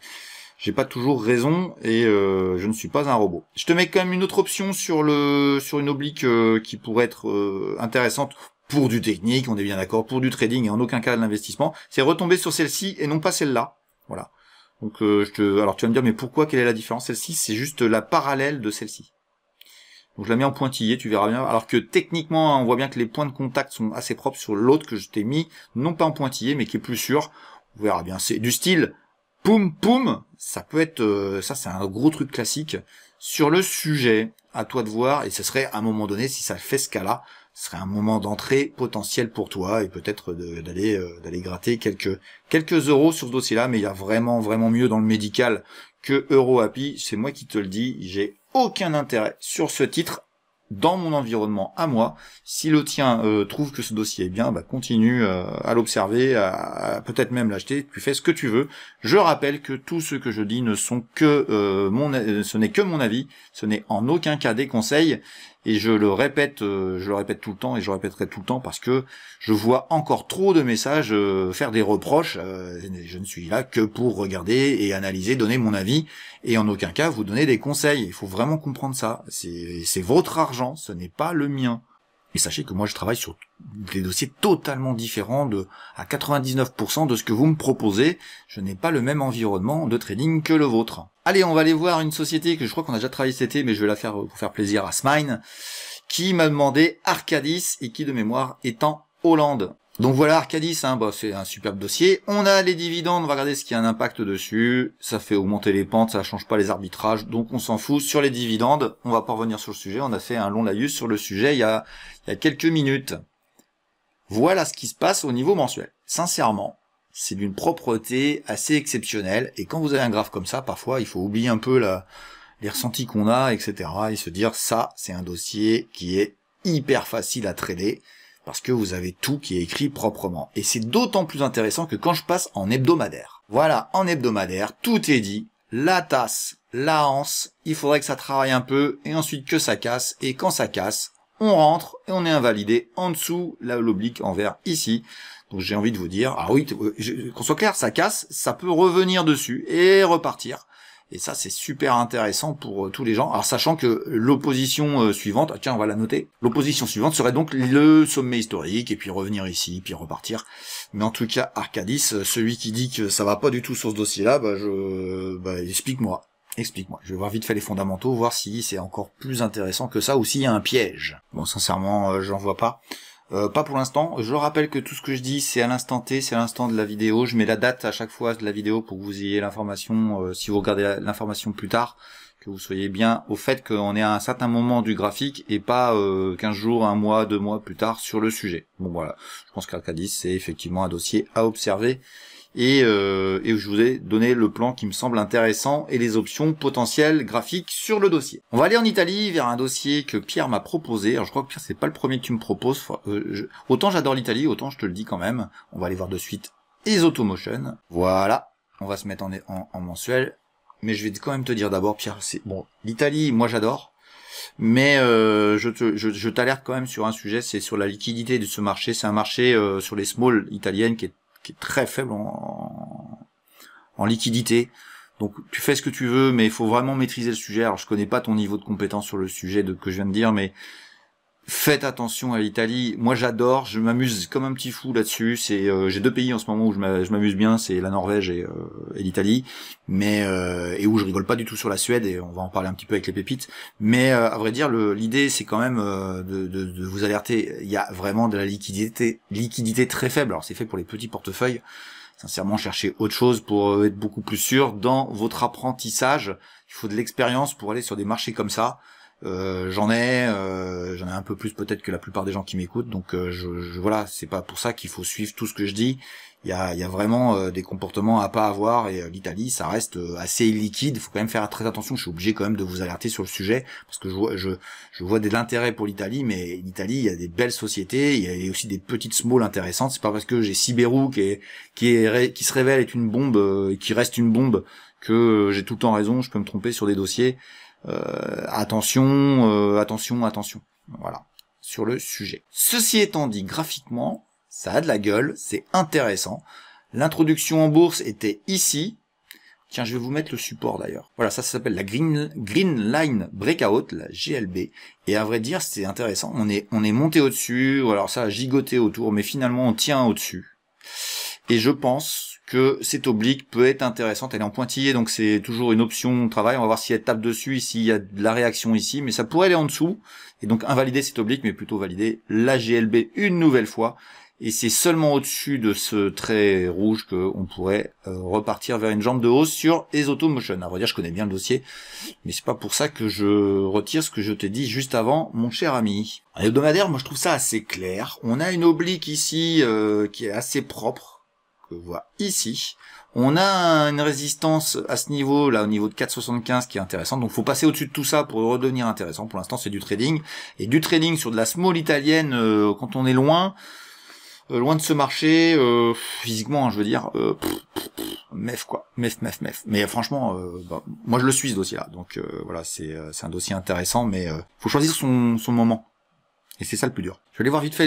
j'ai pas toujours raison et euh, je ne suis pas un robot. Je te mets quand même une autre option sur le sur une oblique euh, qui pourrait être euh, intéressante pour du technique, on est bien d'accord, pour du trading et en aucun cas de l'investissement, c'est retomber sur celle-ci et non pas celle-là. Voilà. Donc je te alors tu vas me dire mais pourquoi quelle est la différence Celle-ci, c'est juste la parallèle de celle-ci. Donc je la mets en pointillé, tu verras bien. Alors que techniquement, on voit bien que les points de contact sont assez propres sur l'autre que je t'ai mis, non pas en pointillé, mais qui est plus sûr. On verra bien. C'est du style Poum Poum, ça peut être, euh, ça c'est un gros truc classique sur le sujet. À toi de voir, et ce serait à un moment donné, si ça fait ce cas-là, ce serait un moment d'entrée potentiel pour toi et peut-être d'aller euh, d'aller gratter quelques quelques euros sur ce dossier-là. Mais il y a vraiment vraiment mieux dans le médical que Happy, C'est moi qui te le dis, j'ai aucun intérêt sur ce titre dans mon environnement à moi. Si le tien euh, trouve que ce dossier est bien, bah, continue euh, à l'observer, à, peut-être même l'acheter, tu fais ce que tu veux. Je rappelle que tout ce que je dis ne sont que euh, mon ce n'est que mon avis, ce n'est en aucun cas des conseils et je le répète, euh, je le répète tout le temps et je le répéterai tout le temps parce que je vois encore trop de messages euh, faire des reproches. Euh, je ne suis là que pour regarder et analyser, donner mon avis et en aucun cas vous donner des conseils. Il faut vraiment comprendre ça. C'est votre argent, ce n'est pas le mien. Et sachez que moi je travaille sur des dossiers totalement différents de à 99% de ce que vous me proposez. Je n'ai pas le même environnement de trading que le vôtre. Allez, on va aller voir une société que je crois qu'on a déjà travaillé cet été, mais je vais la faire euh, pour faire plaisir à Smine, qui m'a demandé Arcadis et qui de mémoire est en Hollande. Donc voilà Arcadis, hein, bah, c'est un superbe dossier. On a les dividendes, on va regarder ce qui a un impact dessus. Ça fait augmenter les pentes, ça change pas les arbitrages, donc on s'en fout. Sur les dividendes, on va pas revenir sur le sujet, on a fait un long laïus sur le sujet il il y a quelques minutes. Voilà ce qui se passe au niveau mensuel. Sincèrement, c'est d'une propreté assez exceptionnelle. Et quand vous avez un graphe comme ça, parfois, il faut oublier un peu la, les ressentis qu'on a, etc. Et se dire, ça, c'est un dossier qui est hyper facile à trader parce que vous avez tout qui est écrit proprement. Et c'est d'autant plus intéressant que quand je passe en hebdomadaire. Voilà, en hebdomadaire, tout est dit. La tasse, la hanse, il faudrait que ça travaille un peu, et ensuite que ça casse, et quand ça casse, on rentre et on est invalidé en dessous, l'oblique en vert ici j'ai envie de vous dire, ah oui, euh, qu'on soit clair, ça casse, ça peut revenir dessus et repartir. Et ça, c'est super intéressant pour euh, tous les gens. Alors, sachant que l'opposition euh, suivante, ah, tiens, on va la noter. L'opposition suivante serait donc le sommet historique, et puis revenir ici, puis repartir. Mais en tout cas, Arcadis, celui qui dit que ça va pas du tout sur ce dossier-là, bah, je, bah, explique-moi. Explique-moi. Je vais voir vite fait les fondamentaux, voir si c'est encore plus intéressant que ça, ou s'il y a un piège. Bon, sincèrement, j'en vois pas. Euh, pas pour l'instant. Je rappelle que tout ce que je dis, c'est à l'instant T, c'est à l'instant de la vidéo. Je mets la date à chaque fois de la vidéo pour que vous ayez l'information, euh, si vous regardez l'information plus tard, que vous soyez bien au fait qu'on est à un certain moment du graphique et pas 15 euh, jours, un mois, deux mois plus tard sur le sujet. Bon voilà, je pense qu'Arcadis, c'est effectivement un dossier à observer et, euh, je vous ai donné le plan qui me semble intéressant et les options potentielles graphiques sur le dossier. On va aller en Italie vers un dossier que Pierre m'a proposé. je crois que Pierre c'est pas le premier que tu me proposes. Euh, autant j'adore l'Italie, autant je te le dis quand même. On va aller voir de suite les automotion. Voilà, on va se mettre en, mensuel. Mais je vais quand même te dire d'abord, Pierre, c'est bon. L'Italie, moi j'adore mais euh, je, te, je, je t'alerte quand même sur un sujet, c'est sur la liquidité de ce marché. C'est un marché euh, sur les small italiennes qui est qui est très faible en, liquidité. Donc tu fais ce que tu veux, mais il faut vraiment maîtriser le sujet. Alors je connais pas ton niveau de compétence sur le sujet de que je viens de dire, mais faites attention à l'Italie. Moi, j'adore, je m'amuse comme un petit fou là-dessus. C'est, euh, j'ai deux pays en ce moment où je m'amuse bien, c'est la Norvège et, euh, l'Italie, mais euh, et où je rigole pas du tout sur la Suède et on va en parler un petit peu avec les pépites. Mais à vrai dire, l'idée c'est quand même de, de, vous alerter. Il y a vraiment de la liquidité, liquidité très faible. Alors c'est fait pour les petits portefeuilles. Sincèrement, cherchez autre chose pour être beaucoup plus sûr dans votre apprentissage. Il faut de l'expérience pour aller sur des marchés comme ça. Euh, j'en ai, euh, j'en ai un peu plus peut-être que la plupart des gens qui m'écoutent. Donc euh, je, voilà, c'est pas pour ça qu'il faut suivre tout ce que je dis. Il y a, vraiment des comportements à pas avoir et l'Italie, ça reste assez liquide. Il faut quand même faire très attention. Je suis obligé quand même de vous alerter sur le sujet parce que je vois, je, vois de l'intérêt pour l'Italie, mais l'Italie, il y a des belles sociétés, il y a aussi des petites small intéressantes. C'est pas parce que j'ai Sibérou qui qui se révèle est une bombe, et qui reste une bombe que j'ai tout le temps raison. Je peux me tromper sur des dossiers. Euh, attention, euh, attention, attention. Voilà sur le sujet. Ceci étant dit, graphiquement, ça a de la gueule, c'est intéressant. L'introduction en bourse était ici. Tiens, je vais vous mettre le support d'ailleurs. Voilà, ça, s'appelle la Green, Green, Line Breakout, la GLB. Et à vrai dire, c'est intéressant. On est, on est monté au-dessus, alors ça a gigoté autour, mais finalement, on tient au-dessus. Et je pense, que cette oblique peut être intéressante. Elle est en pointillé, donc c'est toujours une option de travail. On va voir si elle tape dessus, s'il y a de la réaction ici, mais ça pourrait aller en dessous. Et donc invalider cette oblique, mais plutôt valider la GLB une nouvelle fois. Et c'est seulement au-dessus de ce trait rouge qu'on pourrait euh, repartir vers une jambe de hausse sur Esoto Motion. À vrai dire, je connais bien le dossier, mais c'est pas pour ça que je retire ce que je t'ai dit juste avant, mon cher ami. Un hebdomadaire, moi je trouve ça assez clair. On a une oblique ici euh, qui est assez propre ici. On a une résistance à ce niveau, là, au niveau de 4,75 qui est intéressante. Donc, faut passer au-dessus de tout ça pour redevenir intéressant. Pour l'instant, c'est du trading. Et du trading sur de la small italienne, euh, quand on est loin, euh, loin de ce marché, euh, physiquement, hein, je veux dire, mef, quoi. Mef, mef, mef. Mais franchement, bah, moi, je le suis, ce dossier-là. Donc, voilà, c'est un dossier intéressant, mais faut choisir son, son moment. Et c'est ça le plus dur. Je vais aller voir vite fait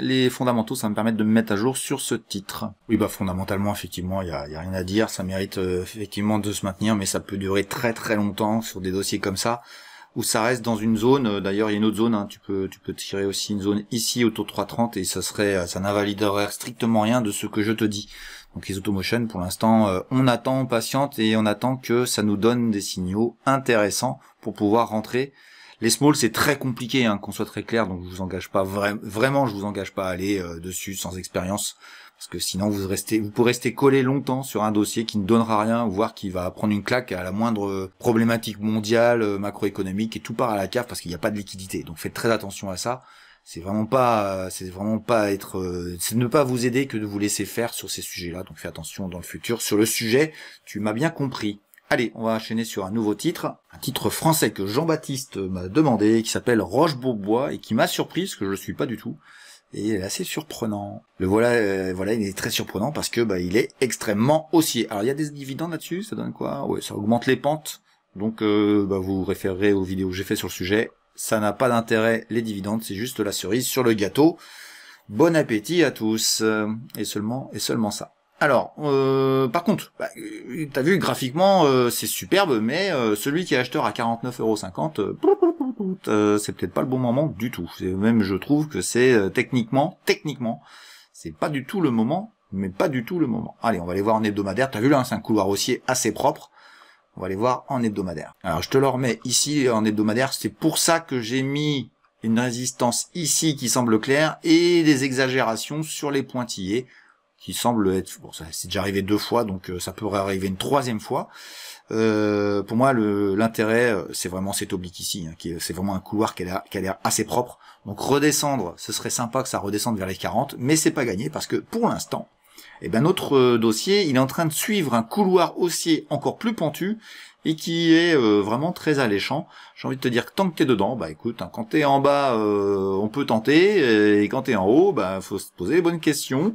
les, fondamentaux, ça va me permettre de me mettre à jour sur ce titre. Oui, bah fondamentalement, effectivement, il n'y a, a, rien à dire, ça mérite euh, effectivement de se maintenir, mais ça peut durer très très longtemps sur des dossiers comme ça, où ça reste dans une zone, euh, d'ailleurs il y a une autre zone, hein, tu peux tu peux tirer aussi une zone ici autour de 330, et ça serait euh, ça n'invaliderait strictement rien de ce que je te dis. Donc les automotion, pour l'instant, on attend, on patiente, et on attend que ça nous donne des signaux intéressants pour pouvoir rentrer les smalls, c'est très compliqué, hein, qu'on soit très clair, donc je vous engage pas vraiment, je vous engage pas à aller euh, dessus sans expérience, parce que sinon vous restez, vous pourrez rester collé longtemps sur un dossier qui ne donnera rien, voire qui va prendre une claque à la moindre euh, problématique mondiale, euh, macroéconomique, et tout part à la cave parce qu'il n'y a pas de liquidité. Donc faites très attention à ça. C'est vraiment pas, c'est vraiment pas être, c'est ne pas vous aider que de vous laisser faire sur ces sujets-là. Donc faites attention dans le futur. Sur le sujet, tu m'as bien compris. Allez, on va enchaîner sur un nouveau titre, un titre français que Jean-Baptiste m'a demandé, qui s'appelle Roche Bourbois, et qui m'a surpris, parce que je le suis pas du tout, et il est assez surprenant. Le voilà, euh, voilà, il est très surprenant parce que bah, il est extrêmement haussier. Alors il y a des dividendes là-dessus, ça donne quoi Ouais, ça augmente les pentes, donc euh, bah, vous, vous référez aux vidéos que j'ai fait sur le sujet. Ça n'a pas d'intérêt, les dividendes, c'est juste la cerise sur le gâteau. Bon appétit à tous, et seulement, et seulement ça. Alors, euh, par contre, bah, euh, t'as vu graphiquement, euh, c'est superbe, mais celui qui est acheteur à 49,50€, c'est peut-être pas le bon moment du tout. Même je trouve que c'est techniquement, techniquement, c'est pas du tout le moment, mais pas du tout le moment. Allez, on va aller voir en hebdomadaire. T'as vu là, c'est un couloir haussier assez propre. On va aller voir en hebdomadaire. Alors, je te le remets ici en hebdomadaire. C'est pour ça que j'ai mis une résistance ici qui semble claire et des exagérations sur les pointillés qui semble être bon, ça c'est déjà arrivé deux fois, donc euh, ça peut arriver une troisième fois. Euh, pour moi, l'intérêt, euh, c'est vraiment cet oblique ici, hein, qui c'est vraiment un couloir qui a, qui a l'air assez propre. Donc redescendre, ce serait sympa que ça redescende vers les 40, mais c'est pas gagné parce que pour l'instant, et eh ben notre euh, dossier, il est en train de suivre un couloir haussier encore plus pentu et qui est euh, vraiment très alléchant. J'ai envie de te dire que tant que t'es dedans, bah écoute, hein, quand t'es en bas, euh, on peut tenter, et quand t'es en haut, bah faut se poser les bonnes questions.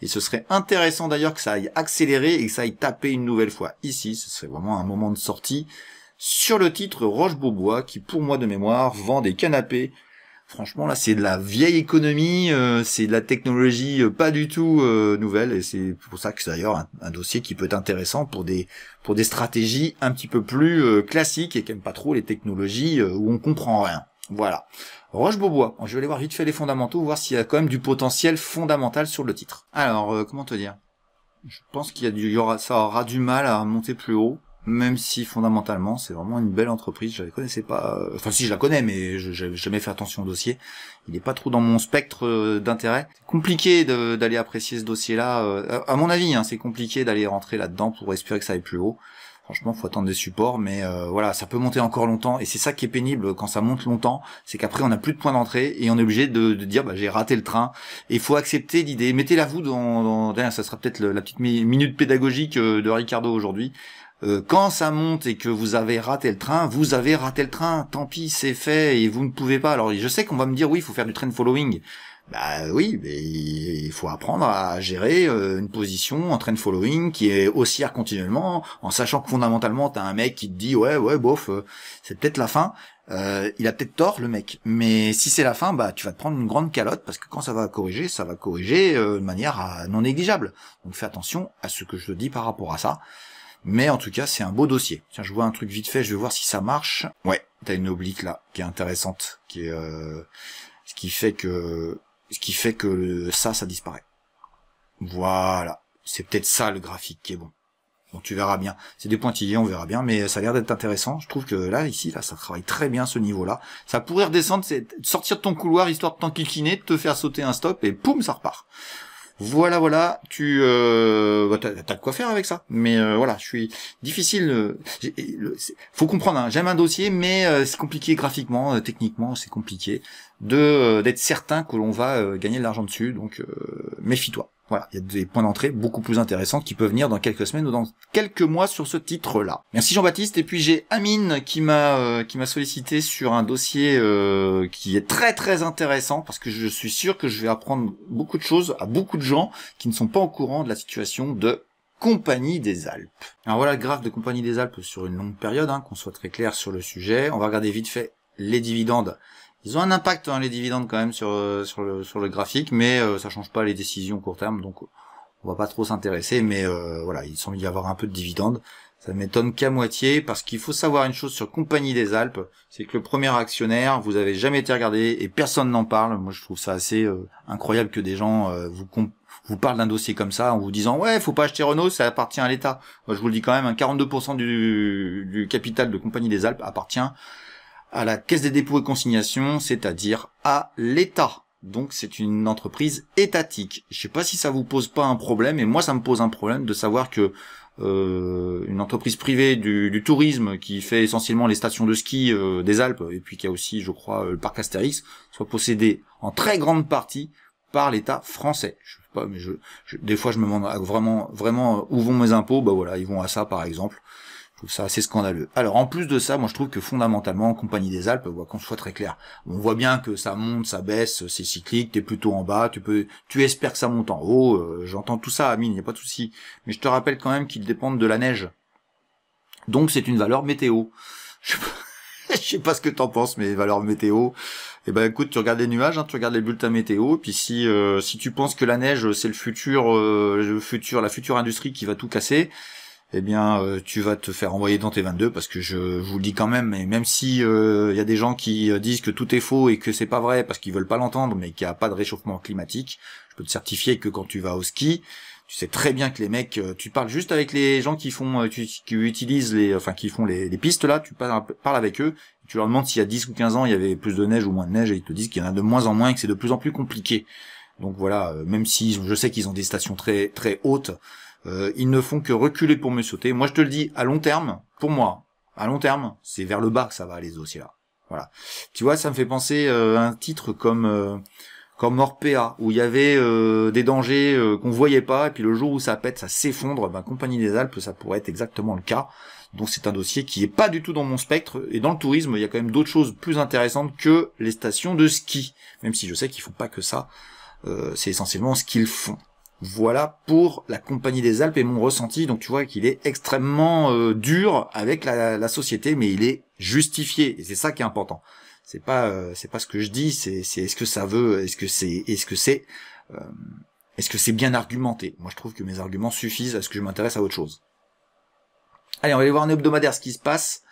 Et ce serait intéressant d'ailleurs que ça aille accélérer et que ça aille taper une nouvelle fois ici. Ce serait vraiment un moment de sortie sur le titre Roche Beaubois, qui pour moi de mémoire vend des canapés Franchement, là, c'est de la vieille économie, euh, c'est de la technologie euh, pas du tout euh, nouvelle, et c'est pour ça que c'est d'ailleurs un, dossier qui peut être intéressant pour des pour des stratégies un petit peu plus classiques et qui aiment pas trop les technologies où on comprend rien. Voilà. Roche Beaubois. Je vais aller voir vite fait les fondamentaux, voir s'il y a quand même du potentiel fondamental sur le titre. Alors, comment te dire Je pense qu'il y du, y aura, ça aura du mal à monter plus haut même si fondamentalement c'est vraiment une belle entreprise, je la connaissais pas, euh, enfin si je la connais mais je jamais fait attention au dossier, il n'est pas trop dans mon spectre euh, d'intérêt. Compliqué d'aller apprécier ce dossier-là, euh, à mon avis, hein, c'est compliqué d'aller rentrer là-dedans pour espérer que ça aille plus haut. Franchement, faut attendre des supports, mais voilà, ça peut monter encore longtemps, et c'est ça qui est pénible quand ça monte longtemps, c'est qu'après on n'a plus de point d'entrée et on est obligé de, dire bah, j'ai raté le train. Et il faut accepter l'idée. Mettez-la vous dans, dans ça sera peut-être la petite minute pédagogique de Ricardo aujourd'hui. Euh, quand ça monte et que vous avez raté le train, vous avez raté le train, tant pis, c'est fait, et vous ne pouvez pas. Alors je sais qu'on va me dire, oui, il faut faire du train following. Bah oui, mais il faut apprendre à gérer euh, une position en train following qui est haussière continuellement, en sachant que fondamentalement t'as un mec qui te dit ouais ouais bof, euh, c'est peut-être la fin. il a peut-être tort le mec, mais si c'est la fin, bah tu vas te prendre une grande calotte parce que quand ça va corriger, ça va corriger de manière non négligeable. Donc fais attention à ce que je te dis par rapport à ça. Mais en tout cas, c'est un beau dossier. Tiens, je vois un truc vite fait, je vais voir si ça marche. Ouais, t'as une oblique là, qui est intéressante, qui est euh, ce qui fait que ce qui fait que ça, ça disparaît. Voilà, c'est peut-être ça le graphique qui est bon. Bon, tu verras bien. C'est des pointillés, on verra bien, mais ça a l'air d'être intéressant. Je trouve que là, ici, là, ça travaille très bien ce niveau-là. Ça pourrait redescendre, c'est sortir de ton couloir histoire de t'enquiquiner, te faire sauter un stop et poum, ça repart. Voilà, voilà, tu euh, bah, t'as de quoi faire avec ça. Mais euh, voilà, je suis difficile. Euh, faut comprendre. Hein, j'aime un dossier, mais euh, c'est compliqué graphiquement, techniquement, c'est compliqué de euh, d'être certain que l'on va euh, gagner de l'argent dessus. Donc euh, méfie-toi. Voilà, il y a des points d'entrée beaucoup plus intéressants qui peuvent venir dans quelques semaines ou dans quelques mois sur ce titre-là. Merci Jean-Baptiste. Et puis j'ai Amine qui m'a qui m'a sollicité sur un dossier qui est très très intéressant parce que je suis sûr que je vais apprendre beaucoup de choses à beaucoup de gens qui ne sont pas au courant de la situation de Compagnie des Alpes. Alors voilà le graphe de Compagnie des Alpes sur une longue période, hein, qu'on soit très clair sur le sujet. On va regarder vite fait les dividendes ils ont un impact hein, les dividendes quand même sur euh, sur le sur le graphique, mais euh, ça change pas les décisions court terme, donc on va pas trop s'intéresser. Mais euh, voilà, il semble y avoir un peu de dividendes. Ça m'étonne qu'à moitié, parce qu'il faut savoir une chose sur Compagnie des Alpes, c'est que le premier actionnaire, vous avez jamais été regardé et personne n'en parle. Moi, je trouve ça assez incroyable que des gens vous vous parlent d'un dossier comme ça en vous disant ouais, faut pas acheter Renault, ça appartient à l'État. Moi, je vous le dis quand même, un hein, 42% du, du capital de Compagnie des Alpes appartient à la Caisse des dépôts et consignations, c'est-à-dire à, l'État. Donc c'est une entreprise étatique. Je sais pas si ça vous pose pas un problème, et moi ça me pose un problème de savoir que euh, une entreprise privée du, tourisme qui fait essentiellement les stations de ski euh, des Alpes et puis qui a aussi, je crois, euh, le parc Astérix, soit possédée en très grande partie par l'État français. Je sais pas, mais je, des fois je me demande ah, vraiment, vraiment où vont mes impôts. Bah voilà, ils vont à ça par exemple. Je trouve ça assez scandaleux. Alors en plus de ça, moi je trouve que fondamentalement, en Compagnie des Alpes, qu'on soit très clair, on voit bien que ça monte, ça baisse, c'est cyclique, t'es plutôt en bas, tu peux, tu espères que ça monte en haut, euh, j'entends tout ça, Amine, il n'y a pas de souci. Mais je te rappelle quand même qu'ils dépendent de la neige. Donc c'est une valeur météo. Je sais pas, sais pas ce que t'en penses, mais valeur météo. Eh ben écoute, tu regardes les nuages, hein, tu regardes les bulletins météo, puis si euh, si tu penses que la neige c'est le futur, euh, le futur, la future industrie qui va tout casser, eh bien euh, tu vas te faire envoyer dans tes 22 parce que je, vous le dis quand même Mais même si il euh, y a des gens qui euh, disent que tout est faux et que c'est pas vrai parce qu'ils veulent pas l'entendre mais qu'il n'y a pas de réchauffement climatique, je peux te certifier que quand tu vas au ski, tu sais très bien que les mecs, tu parles juste avec les gens qui font, qui, utilisent les, enfin qui font les, pistes là, tu parles, avec eux, tu leur demandes s'il y a 10 ou 15 ans il y avait plus de neige ou moins de neige et ils te disent qu'il y en a de moins en moins et que c'est de plus en plus compliqué. Donc voilà, même si je sais qu'ils ont des stations très très hautes, euh, ils ne font que reculer pour me sauter. Moi, je te le dis, à long terme, pour moi, à long terme, c'est vers le bas que ça va aller dossiers là Voilà. Tu vois, ça me fait penser euh, à un titre comme euh, comme Orpea, où il y avait des dangers qu'on voyait pas, et puis le jour où ça pète, ça s'effondre, ben Compagnie des Alpes, ça pourrait être exactement le cas. Donc c'est un dossier qui est pas du tout dans mon spectre, et dans le tourisme, il y a quand même d'autres choses plus intéressantes que les stations de ski, même si je sais qu'ils font pas que ça, c'est essentiellement ce qu'ils font. Voilà pour la Compagnie des Alpes et mon ressenti. Donc tu vois qu'il est extrêmement euh, dur avec la, société, mais il est justifié et c'est ça qui est important. C'est pas euh, c'est pas ce que je dis, c'est c'est est-ce que ça veut, est-ce que c'est est-ce que c'est euh, est-ce que c'est bien argumenté. Moi je trouve que mes arguments suffisent à ce que je m'intéresse à autre chose. Allez, on va aller voir un hebdomadaire ce qui se passe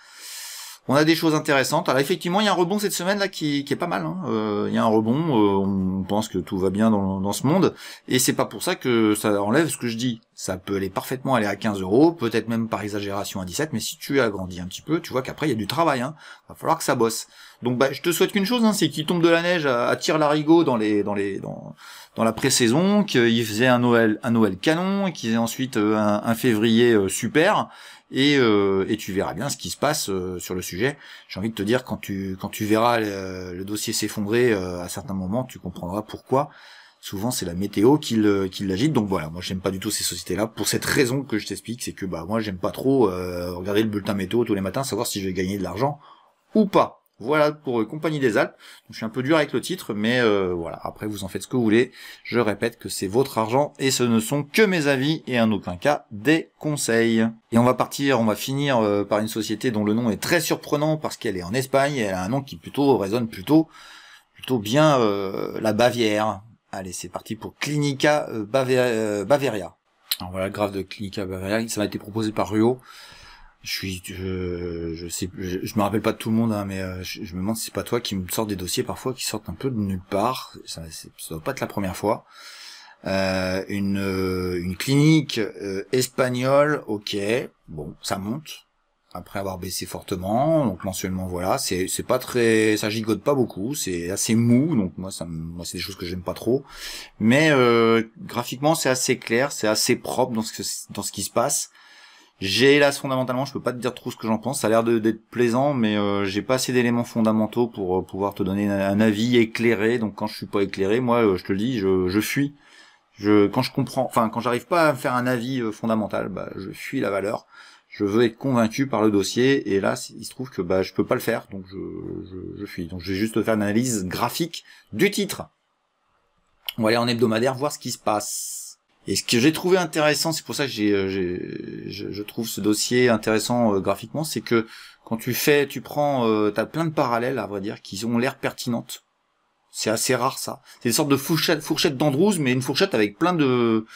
on a des choses intéressantes. Alors effectivement, il y a un rebond cette semaine là qui, est pas mal. Hein. Euh, il y a un rebond. Euh, on pense que tout va bien dans, ce monde, et c'est pas pour ça que ça enlève ce que je dis. Ça peut aller parfaitement aller à 15 euros, peut-être même par exagération à 17. Mais si tu agrandis un petit peu, tu vois qu'après il y a du travail. Hein. Va falloir que ça bosse. Donc bah, je te souhaite qu'une chose, hein, c'est qu'il tombe de la neige à, tir larigot dans les dans les dans, la pré-saison, qu'il faisait un Noël un Noël canon, qu'il faisait ensuite euh, un, un février super euh, et, tu verras bien ce qui se passe euh, sur le sujet. J'ai envie de te dire quand tu quand tu verras euh, le, dossier s'effondrer à certains moments, tu comprendras pourquoi. Souvent c'est la météo qui l'agite. Donc voilà, moi j'aime pas du tout ces sociétés-là pour cette raison que je t'explique, c'est que bah moi j'aime pas trop regarder le bulletin météo tous les matins, savoir si je vais gagner de l'argent ou pas. Voilà pour euh, Compagnie des Alpes. je suis un peu dur avec le titre, mais euh, voilà, après vous en faites ce que vous voulez. Je répète que c'est votre argent et ce ne sont que mes avis et en aucun cas des conseils. Et on va partir, on va finir euh, par une société dont le nom est très surprenant parce qu'elle est en Espagne, et elle a un nom qui plutôt résonne plutôt plutôt bien la Bavière. Allez, c'est parti pour Clinica Bavaria. Alors voilà, grave de Clinica Bavaria, ça m'a été proposé par Ruo je suis, je, me rappelle pas de tout le monde, hein, mais euh, je, me demande si c'est pas toi qui me sort des dossiers parfois qui sortent un peu de nulle part. Ça, ça doit pas être la première fois. Euh, euh, une, clinique espagnole, ok, bon, ça monte après avoir baissé fortement, donc mensuellement voilà, c'est c'est pas très, ça gigote pas beaucoup, c'est assez mou, donc moi ça c'est des choses que j'aime pas trop, mais graphiquement c'est assez clair, c'est assez propre dans ce qui se passe. J'ai hélas fondamentalement, je peux pas te dire trop ce que j'en pense. Ça a l'air d'être plaisant, mais euh, j'ai pas assez d'éléments fondamentaux pour euh, pouvoir te donner un avis éclairé. Donc quand je suis pas éclairé, moi, euh, je te le dis, je, je fuis. Je quand je comprends, enfin quand j'arrive pas à faire un avis fondamental, bah je fuis la valeur. Je veux être convaincu par le dossier, et là il se trouve que bah je peux pas le faire, donc je, je, je fuis. Donc je vais juste faire une analyse graphique du titre. On va aller en hebdomadaire voir ce qui se passe. Et ce que j'ai trouvé intéressant, c'est pour ça que j'ai, euh, je, trouve ce dossier intéressant euh, graphiquement, c'est que quand tu fais, tu prends, euh, t'as plein de parallèles à vrai dire qui ont l'air pertinentes. C'est assez rare ça. C'est une sorte de fourchette, fourchette mais une fourchette avec plein de,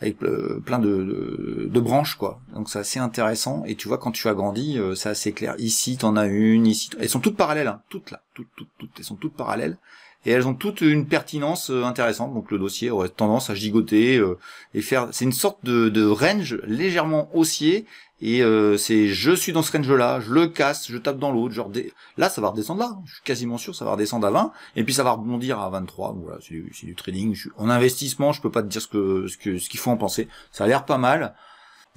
avec euh, plein de, de, branches quoi. Donc c'est assez intéressant. Et tu vois quand tu agrandis, euh, c'est assez clair. Ici t'en as une, ici, elles sont toutes parallèles, hein. toutes là, toutes, toutes, toutes, elles sont toutes parallèles et elles ont toutes une pertinence euh, intéressante. Donc le dossier aurait tendance à gigoter euh, et faire. C'est une sorte de, range légèrement haussier et euh, c'est je suis dans ce range là, je le casse, je tape dans l'autre, genre là ça va redescendre là, je suis quasiment sûr ça va redescendre à 20 et puis ça va rebondir à 23. voilà, c'est du, trading. Je... en investissement, je peux pas te dire ce que ce ce qu'il faut en penser. Ça a l'air pas mal.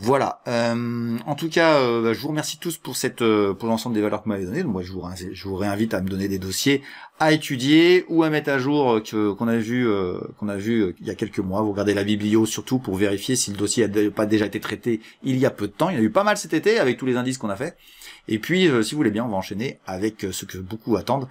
Voilà. Euh, en tout cas, euh, bah, je vous remercie tous pour cette euh, pour l'ensemble des valeurs que vous m'avez données. moi, hein, je vous, réinvite à me donner des dossiers à étudier ou à mettre à jour qu'on a vu qu'on a vu il y a quelques mois. Vous regardez la biblio surtout pour vérifier si le dossier n'a pas déjà été traité il y a peu de temps. Il y a eu pas mal cet été avec tous les indices qu'on a fait. Et puis, si vous voulez bien, on va enchaîner avec ce que beaucoup attendent,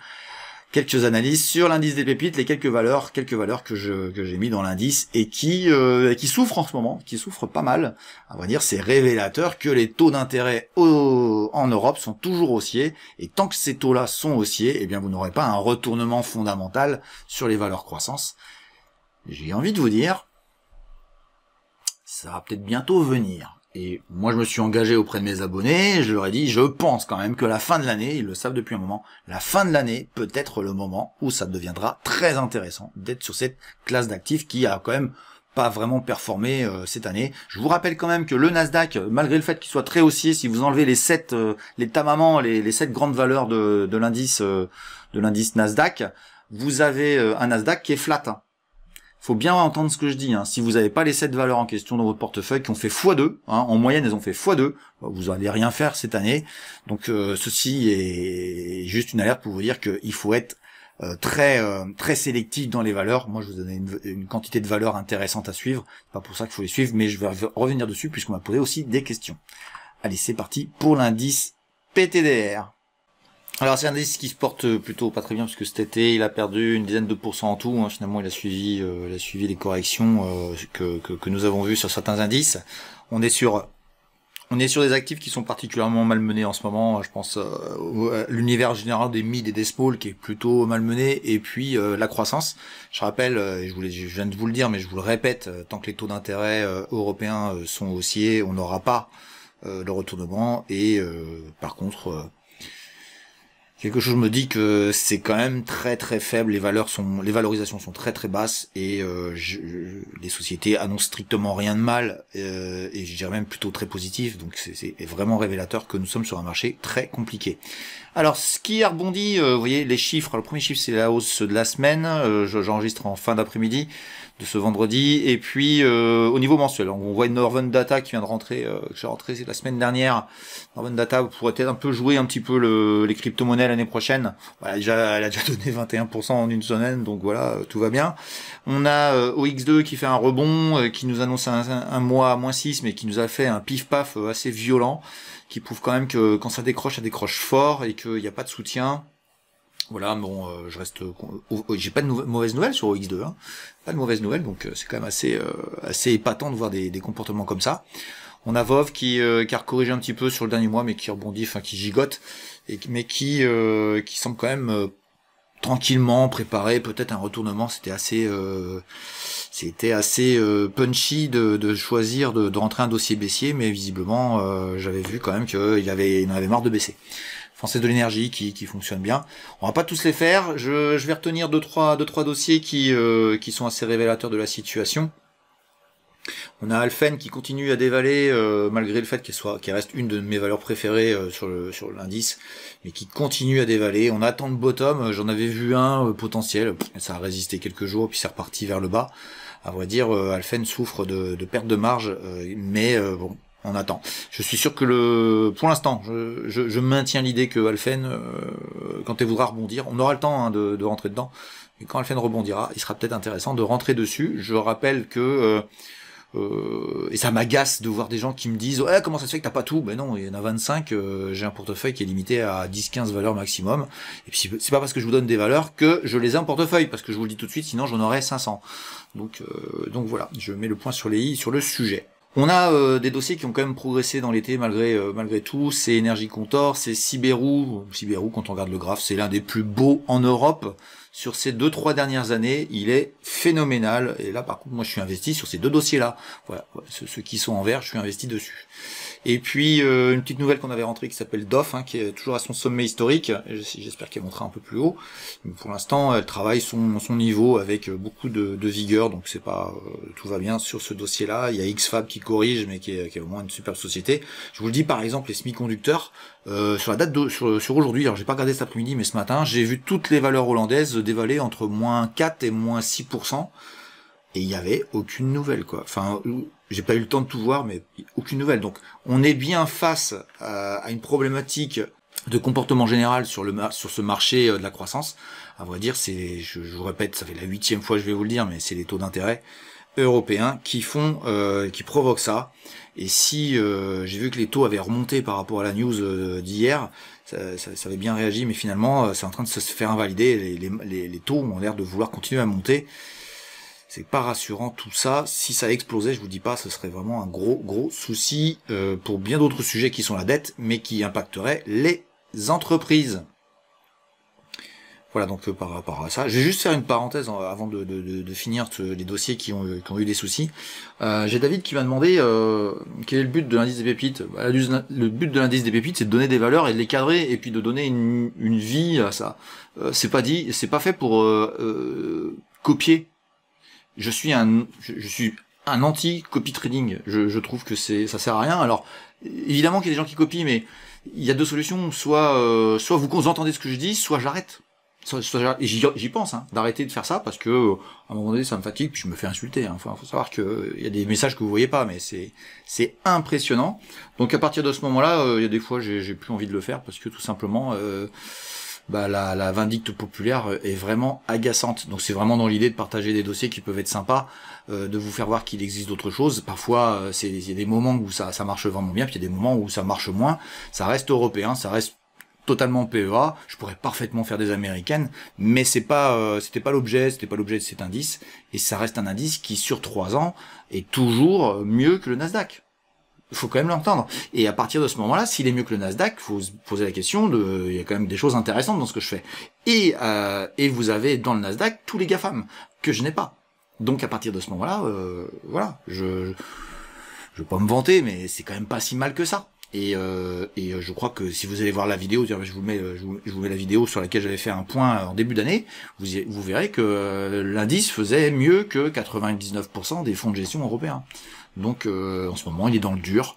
quelques analyses sur l'indice des pépites, les quelques valeurs, quelques valeurs que je que j'ai mis dans l'indice et qui euh, qui souffrent en ce moment, qui souffrent pas mal. À vrai dire, c'est révélateur que les taux d'intérêt en Europe sont toujours haussiers et tant que ces taux-là sont haussiers, eh bien vous n'aurez pas un retournement fondamental sur les valeurs croissance. J'ai envie de vous dire, ça va peut-être bientôt venir. Et moi, je me suis engagé auprès de mes abonnés, je leur ai dit, je pense quand même que la fin de l'année, ils le savent depuis un moment, la fin de l'année peut être le moment où ça deviendra très intéressant d'être sur cette classe d'actifs qui a quand même pas vraiment performé euh, cette année. Je vous rappelle quand même que le Nasdaq, malgré le fait qu'il soit très haussier, si vous enlevez les 7, euh, les tamamans, les, sept grandes valeurs de l'indice euh, de l'indice Nasdaq, vous avez un Nasdaq qui est flat. Hein faut bien entendre ce que je dis. Hein. Si vous n'avez pas les 7 valeurs en question dans votre portefeuille qui ont fait x2, hein, en moyenne elles ont fait x2, bah, vous n'allez rien faire cette année. Donc euh, ceci est juste une alerte pour vous dire qu'il faut être euh, très euh, très sélectif dans les valeurs. Moi je vous donne une, une quantité de valeurs intéressantes à suivre. pas pour ça qu'il faut les suivre, mais je vais revenir dessus puisqu'on m'a posé aussi des questions. Allez, c'est parti pour l'indice PTDR. Alors c'est un indice qui se porte euh, plutôt pas très bien parce que cet été il a perdu une dizaine de pourcents en tout. Hein. Finalement il a suivi, euh, a suivi les corrections euh, que, que, nous avons vues sur certains indices. On est sur, on est sur des actifs qui sont particulièrement malmenés en ce moment. Je pense euh, l'univers général des mid et des small qui est plutôt malmené et puis la croissance. Je rappelle, je, voulais, je viens de vous le dire mais je vous le répète, tant que les taux d'intérêt européens sont haussiers, on n'aura pas le retournement et par contre quelque chose me dit que c'est quand même très très faible. Les valeurs sont, les valorisations sont très très basses et euh, les sociétés annoncent strictement rien de mal euh, et je dirais même plutôt très positif. Donc c'est vraiment révélateur que nous sommes sur un marché très compliqué. Alors ce qui a rebondi, euh, vous voyez les chiffres. le premier chiffre c'est la hausse de la semaine. J'enregistre en fin d'après-midi de ce vendredi. Et puis euh, au niveau mensuel, on voit Norven Data qui vient de rentrer, euh, que j'ai rentré la semaine dernière. Northern Data pourrait peut-être un peu jouer un petit peu les crypto-monnaies l'année prochaine. Voilà, déjà, elle a déjà donné 21% en une semaine, donc voilà, euh, tout va bien. On a euh, OX2 qui fait un rebond, qui nous annonce un, un mois à moins 6, mais qui nous a fait un pif-paf assez violent, qui prouve quand même que quand ça décroche, ça décroche fort et qu'il n'y a pas de soutien. Voilà, bon, euh, je reste, j'ai pas de mauvaise mauvaises nouvelles sur OX2, hein. pas de mauvaises nouvelles, donc euh, c'est quand même assez, euh, assez épatant de voir des, comportements comme ça. On a Vov qui, qui a recorrigé un petit peu sur le dernier mois, mais qui rebondit, enfin qui gigote, et, mais qui, qui semble quand même tranquillement préparé, peut-être un retournement. C'était assez, c'était assez punchy de, choisir de, rentrer un dossier baissier, mais visiblement, j'avais vu quand même qu'il avait, il en avait marre de baisser. C'est de l'énergie qui, fonctionne bien. On va pas tous les faire. Je, je vais retenir deux trois, deux, trois dossiers qui, euh, qui sont assez révélateurs de la situation. On a Alphen qui continue à dévaler euh, malgré le fait qu'elle soit qu'elle reste une de mes valeurs préférées euh, sur le sur l'indice mais qui continue à dévaler. On attend le bottom, j'en avais vu un potentiel, ça a résisté quelques jours puis c'est reparti vers le bas. À vrai dire, Alphen souffre de, de perte de marge mais bon, on attend. Je suis sûr que le, pour l'instant, je, je, maintiens l'idée que Alphen, euh, quand elle voudra rebondir, on aura le temps hein, de, de, rentrer dedans. Et quand Alphen rebondira, il sera peut-être intéressant de rentrer dessus. Je rappelle que euh, euh, et ça m'agace de voir des gens qui me disent ouais, comment ça se fait que t'as pas tout Mais ben non, il y en a 25, j'ai un portefeuille qui est limité à 10-15 valeurs maximum. Et puis c'est pas parce que je vous donne des valeurs que je les ai en portefeuille, parce que je vous le dis tout de suite, sinon j'en aurais 500. Donc, donc voilà, je mets le point sur les i, sur le sujet. On a euh, des dossiers qui ont quand même progressé dans l'été malgré euh, malgré tout. C'est Energy Contor, c'est Sibérou. Sibérou, quand on regarde le graphe, c'est l'un des plus beaux en Europe. Sur ces deux trois dernières années, il est phénoménal. Et là, par contre, moi, je suis investi sur ces deux dossiers-là. voilà. ceux qui sont en vert, je suis investi dessus. Et puis euh, une petite nouvelle qu'on avait rentrée qui s'appelle DOF, hein, qui est toujours à son sommet historique. J'espère qu'elle montera un peu plus haut. pour l'instant, elle travaille son, niveau avec euh, beaucoup de, vigueur, donc c'est pas euh, tout va bien sur ce dossier-là. Il y a Xfab qui corrige, mais qui est, au moins une superbe société. Je vous le dis par exemple les semi-conducteurs. sur la date de, sur, sur aujourd'hui, alors j'ai pas regardé cet après-midi, mais ce matin, j'ai vu toutes les valeurs hollandaises dévaler entre moins 4 et moins 6 et il n'y avait aucune nouvelle quoi. Enfin, j'ai pas eu le temps de tout voir, mais aucune nouvelle. Donc, on est bien face à, une problématique de comportement général sur le sur ce marché euh, de la croissance. À vrai dire, c'est, je, vous répète, ça fait la huitième fois que je vais vous le dire, mais c'est les taux d'intérêt européens qui font, euh, qui provoquent ça. Et si euh, j'ai vu que les taux avaient remonté par rapport à la news d'hier, ça, ça, avait bien réagi, mais finalement, c'est en train de se faire invalider. Les, les, les taux ont l'air de vouloir continuer à monter c'est pas rassurant tout ça. Si ça explosait, je vous dis pas, ce serait vraiment un gros gros souci euh, pour bien d'autres sujets qui sont la dette, mais qui impacteraient les entreprises. Voilà donc euh, par rapport à ça. Je vais juste faire une parenthèse euh, avant de, finir les dossiers qui ont, eu des soucis. J'ai David qui m'a demandé quel est le but de l'indice des pépites. Bah, le but de l'indice des pépites, c'est de donner des valeurs et de les cadrer et puis de donner une, vie à ça. c'est pas dit, c'est pas fait pour copier je suis un, je, suis un anti copy trading. Je, trouve que c'est, ça sert à rien. Alors, évidemment qu'il y a des gens qui copient, mais il y a deux solutions. Soit, euh, soit vous entendez ce que je dis, soit j'arrête. Soit, j'y pense, hein, d'arrêter de faire ça parce que à un moment donné, ça me fatigue, puis je me fais insulter. Hein. faut savoir que il y a des messages que vous voyez pas, mais c'est, c'est impressionnant. Donc à partir de ce moment-là, euh, il y a des fois, j'ai plus envie de le faire parce que tout simplement. Euh, bah, la, vindicte populaire euh, est vraiment agaçante. Donc c'est vraiment dans l'idée de partager des dossiers qui peuvent être sympas, euh, de vous faire voir qu'il existe d'autres choses. Parfois, euh, c'est il y a des moments où ça, marche vraiment bien, puis il y a des moments où ça marche moins. Ça reste européen, ça reste totalement PEA. Je pourrais parfaitement faire des américaines, mais c'est pas, c'était pas l'objet, c'était pas l'objet de cet indice. Et ça reste un indice qui, sur trois ans, est toujours mieux que le Nasdaq. Il faut quand même l'entendre. Et à partir de ce moment-là, s'il est mieux que le Nasdaq, faut se poser la question de, il y a quand même des choses intéressantes dans ce que je fais. Et, euh, et vous avez dans le Nasdaq tous les GAFAM, que je n'ai pas. Donc à partir de ce moment-là, euh, voilà, je, je vais pas me vanter, mais c'est quand même pas si mal que ça. Et, euh, et je crois que si vous allez voir la vidéo, je vous mets, je vous, je mets la vidéo sur laquelle j'avais fait un point en début d'année, vous, vous verrez que euh, l'indice faisait mieux que 99% des fonds de gestion européens. Donc euh, en ce moment, il est dans le dur.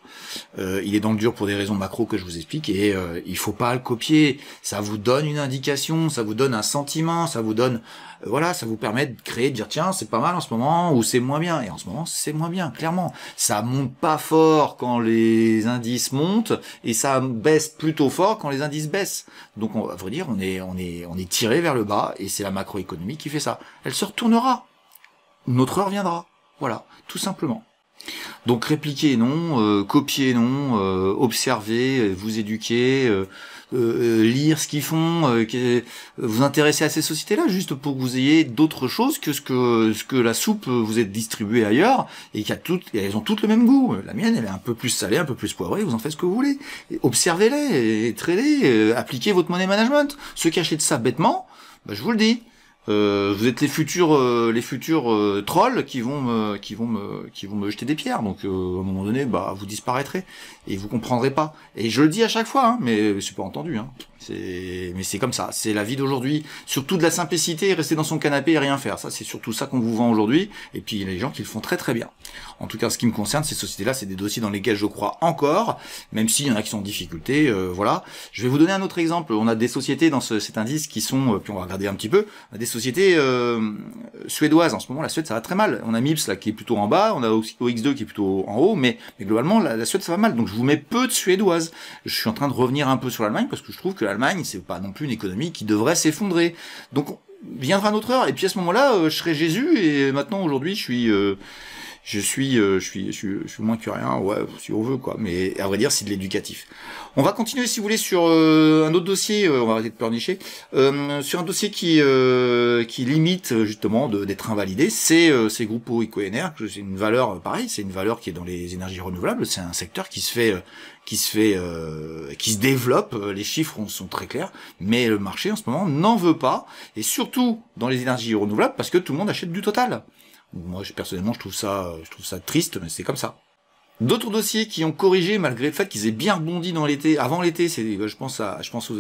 Euh, il est dans le dur pour des raisons macro que je vous explique et euh, il faut pas le copier. Ça vous donne une indication, ça vous donne un sentiment, ça vous donne voilà, ça vous permet de créer, de dire tiens c'est pas mal en ce moment ou c'est moins bien. Et en ce moment c'est moins bien, clairement. Ça monte pas fort quand les indices montent et ça baisse plutôt fort quand les indices baissent. Donc on, à vrai dire, on est on est on est tiré vers le bas et c'est la macroéconomie qui fait ça. Elle se retournera. Notre heure viendra. Voilà, tout simplement. Donc répliquer non, euh, copier non, euh, observer, euh, vous éduquer, lire ce qu'ils font, vous intéresser à ces sociétés-là, juste pour que vous ayez d'autres choses que ce que ce que la soupe vous est distribuée ailleurs et a toutes, elles ont toutes le même goût. La mienne, elle est un peu plus salée, un peu plus poivrée. Vous en faites ce que vous voulez. Observez-les, traitez appliquez votre money management. Se cacher de ça bêtement, bah, je vous le dis, euh, vous êtes les futurs, euh, les futurs euh, trolls qui vont me, qui vont me, qui vont me jeter des pierres. Donc à un moment donné, bah vous disparaîtrez et vous comprendrez pas. Et je le dis à chaque fois, hein, mais c'est pas entendu. Hein. C'est, mais c'est comme ça. C'est la vie d'aujourd'hui. Surtout de la simplicité, rester dans son canapé et rien faire. Ça, c'est surtout ça qu'on vous vend aujourd'hui. Et puis il y a les gens qui le font très très bien. En tout cas, ce qui me concerne, ces sociétés-là, c'est des dossiers dans lesquels je crois encore, même s'il y en a qui sont en difficulté. Euh, voilà. Je vais vous donner un autre exemple. On a des sociétés dans cet indice qui sont, euh, puis on va regarder un petit peu, des sociétés euh, suédoises. En ce moment, la Suède, ça va très mal. On a Mips là qui est plutôt en bas, on a OX2 qui est plutôt en haut, mais, globalement, la, Suède, ça va mal je vous mets peu de suédoises. Je suis en train de revenir un peu sur l'Allemagne parce que je trouve que l'Allemagne, c'est pas non plus une économie qui devrait s'effondrer. Donc, viendra notre heure. Et puis à ce moment-là, euh, je serai Jésus et maintenant aujourd'hui, je suis. Euh, euh, je suis, je suis, je suis, moins que rien, ouais, si on veut quoi. Mais à vrai dire, c'est de l'éducatif. On va continuer, si vous voulez, sur euh, un autre dossier. Euh, on va arrêter de pleurnicher. sur un dossier qui, qui limite justement d'être invalidé, c'est ces groupes EcoNR. C'est une valeur, pareil, c'est une valeur qui est dans les énergies renouvelables. C'est un secteur qui se fait, qui se fait, qui se développe. Les chiffres sont très clairs, mais le marché en ce moment n'en veut pas, et surtout dans les énergies renouvelables, parce que tout le monde achète du total. Moi, personnellement, je trouve ça, je trouve ça triste, mais c'est comme ça. D'autres dossiers qui ont corrigé malgré le fait qu'ils aient bien rebondi dans l'été, avant l'été, c'est, je pense à, je pense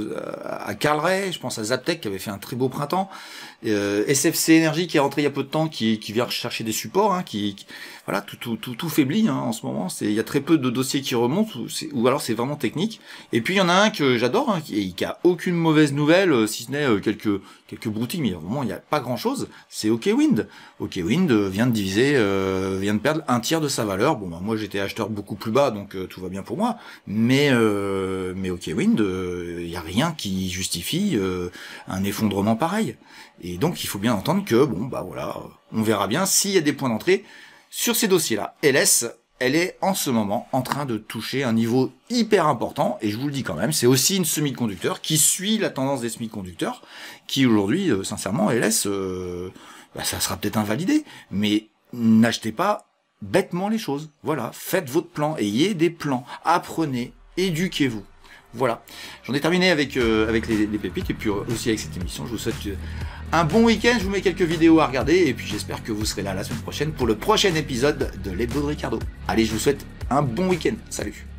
à Carl je pense à Zaptec qui avait fait un très beau printemps, euh, SFC Energy qui est rentré il y a peu de temps, qui, vient chercher des supports, hein, qui, voilà, tout, tout, tout, tout faiblit hein, en ce moment. Il y a très peu de dossiers qui remontent, ou, ou alors c'est vraiment technique. Et puis il y en a un que j'adore, hein, qui, qui a aucune mauvaise nouvelle, euh, si ce n'est euh, quelques, quelques broutilles, mais vraiment il n'y a pas grand-chose, c'est OK Wind euh, vient de diviser, vient de perdre un tiers de sa valeur. Bon, bah, moi j'étais acheteur beaucoup plus bas, donc tout va bien pour moi. Mais, mais OKWind, il n'y a rien qui justifie un effondrement pareil. Et donc il faut bien entendre que, bon, bah voilà, on verra bien s'il y a des points d'entrée. Sur ces dossiers-là, LS, elle est en ce moment en train de toucher un niveau hyper important, et je vous le dis quand même, c'est aussi une semi-conducteur qui suit la tendance des semi-conducteurs, qui aujourd'hui, euh, sincèrement, LS, euh, bah, ça sera peut-être invalidé, mais n'achetez pas bêtement les choses. Voilà, faites votre plan, ayez des plans, apprenez, éduquez-vous. Voilà, j'en ai terminé avec, euh, avec les, les, pépites, et puis aussi avec cette émission, je vous souhaite un bon week-end, je vous mets quelques vidéos à regarder et puis j'espère que vous serez là la semaine prochaine pour le prochain épisode de Les de Ricardo. Allez, je vous souhaite un bon week-end. Salut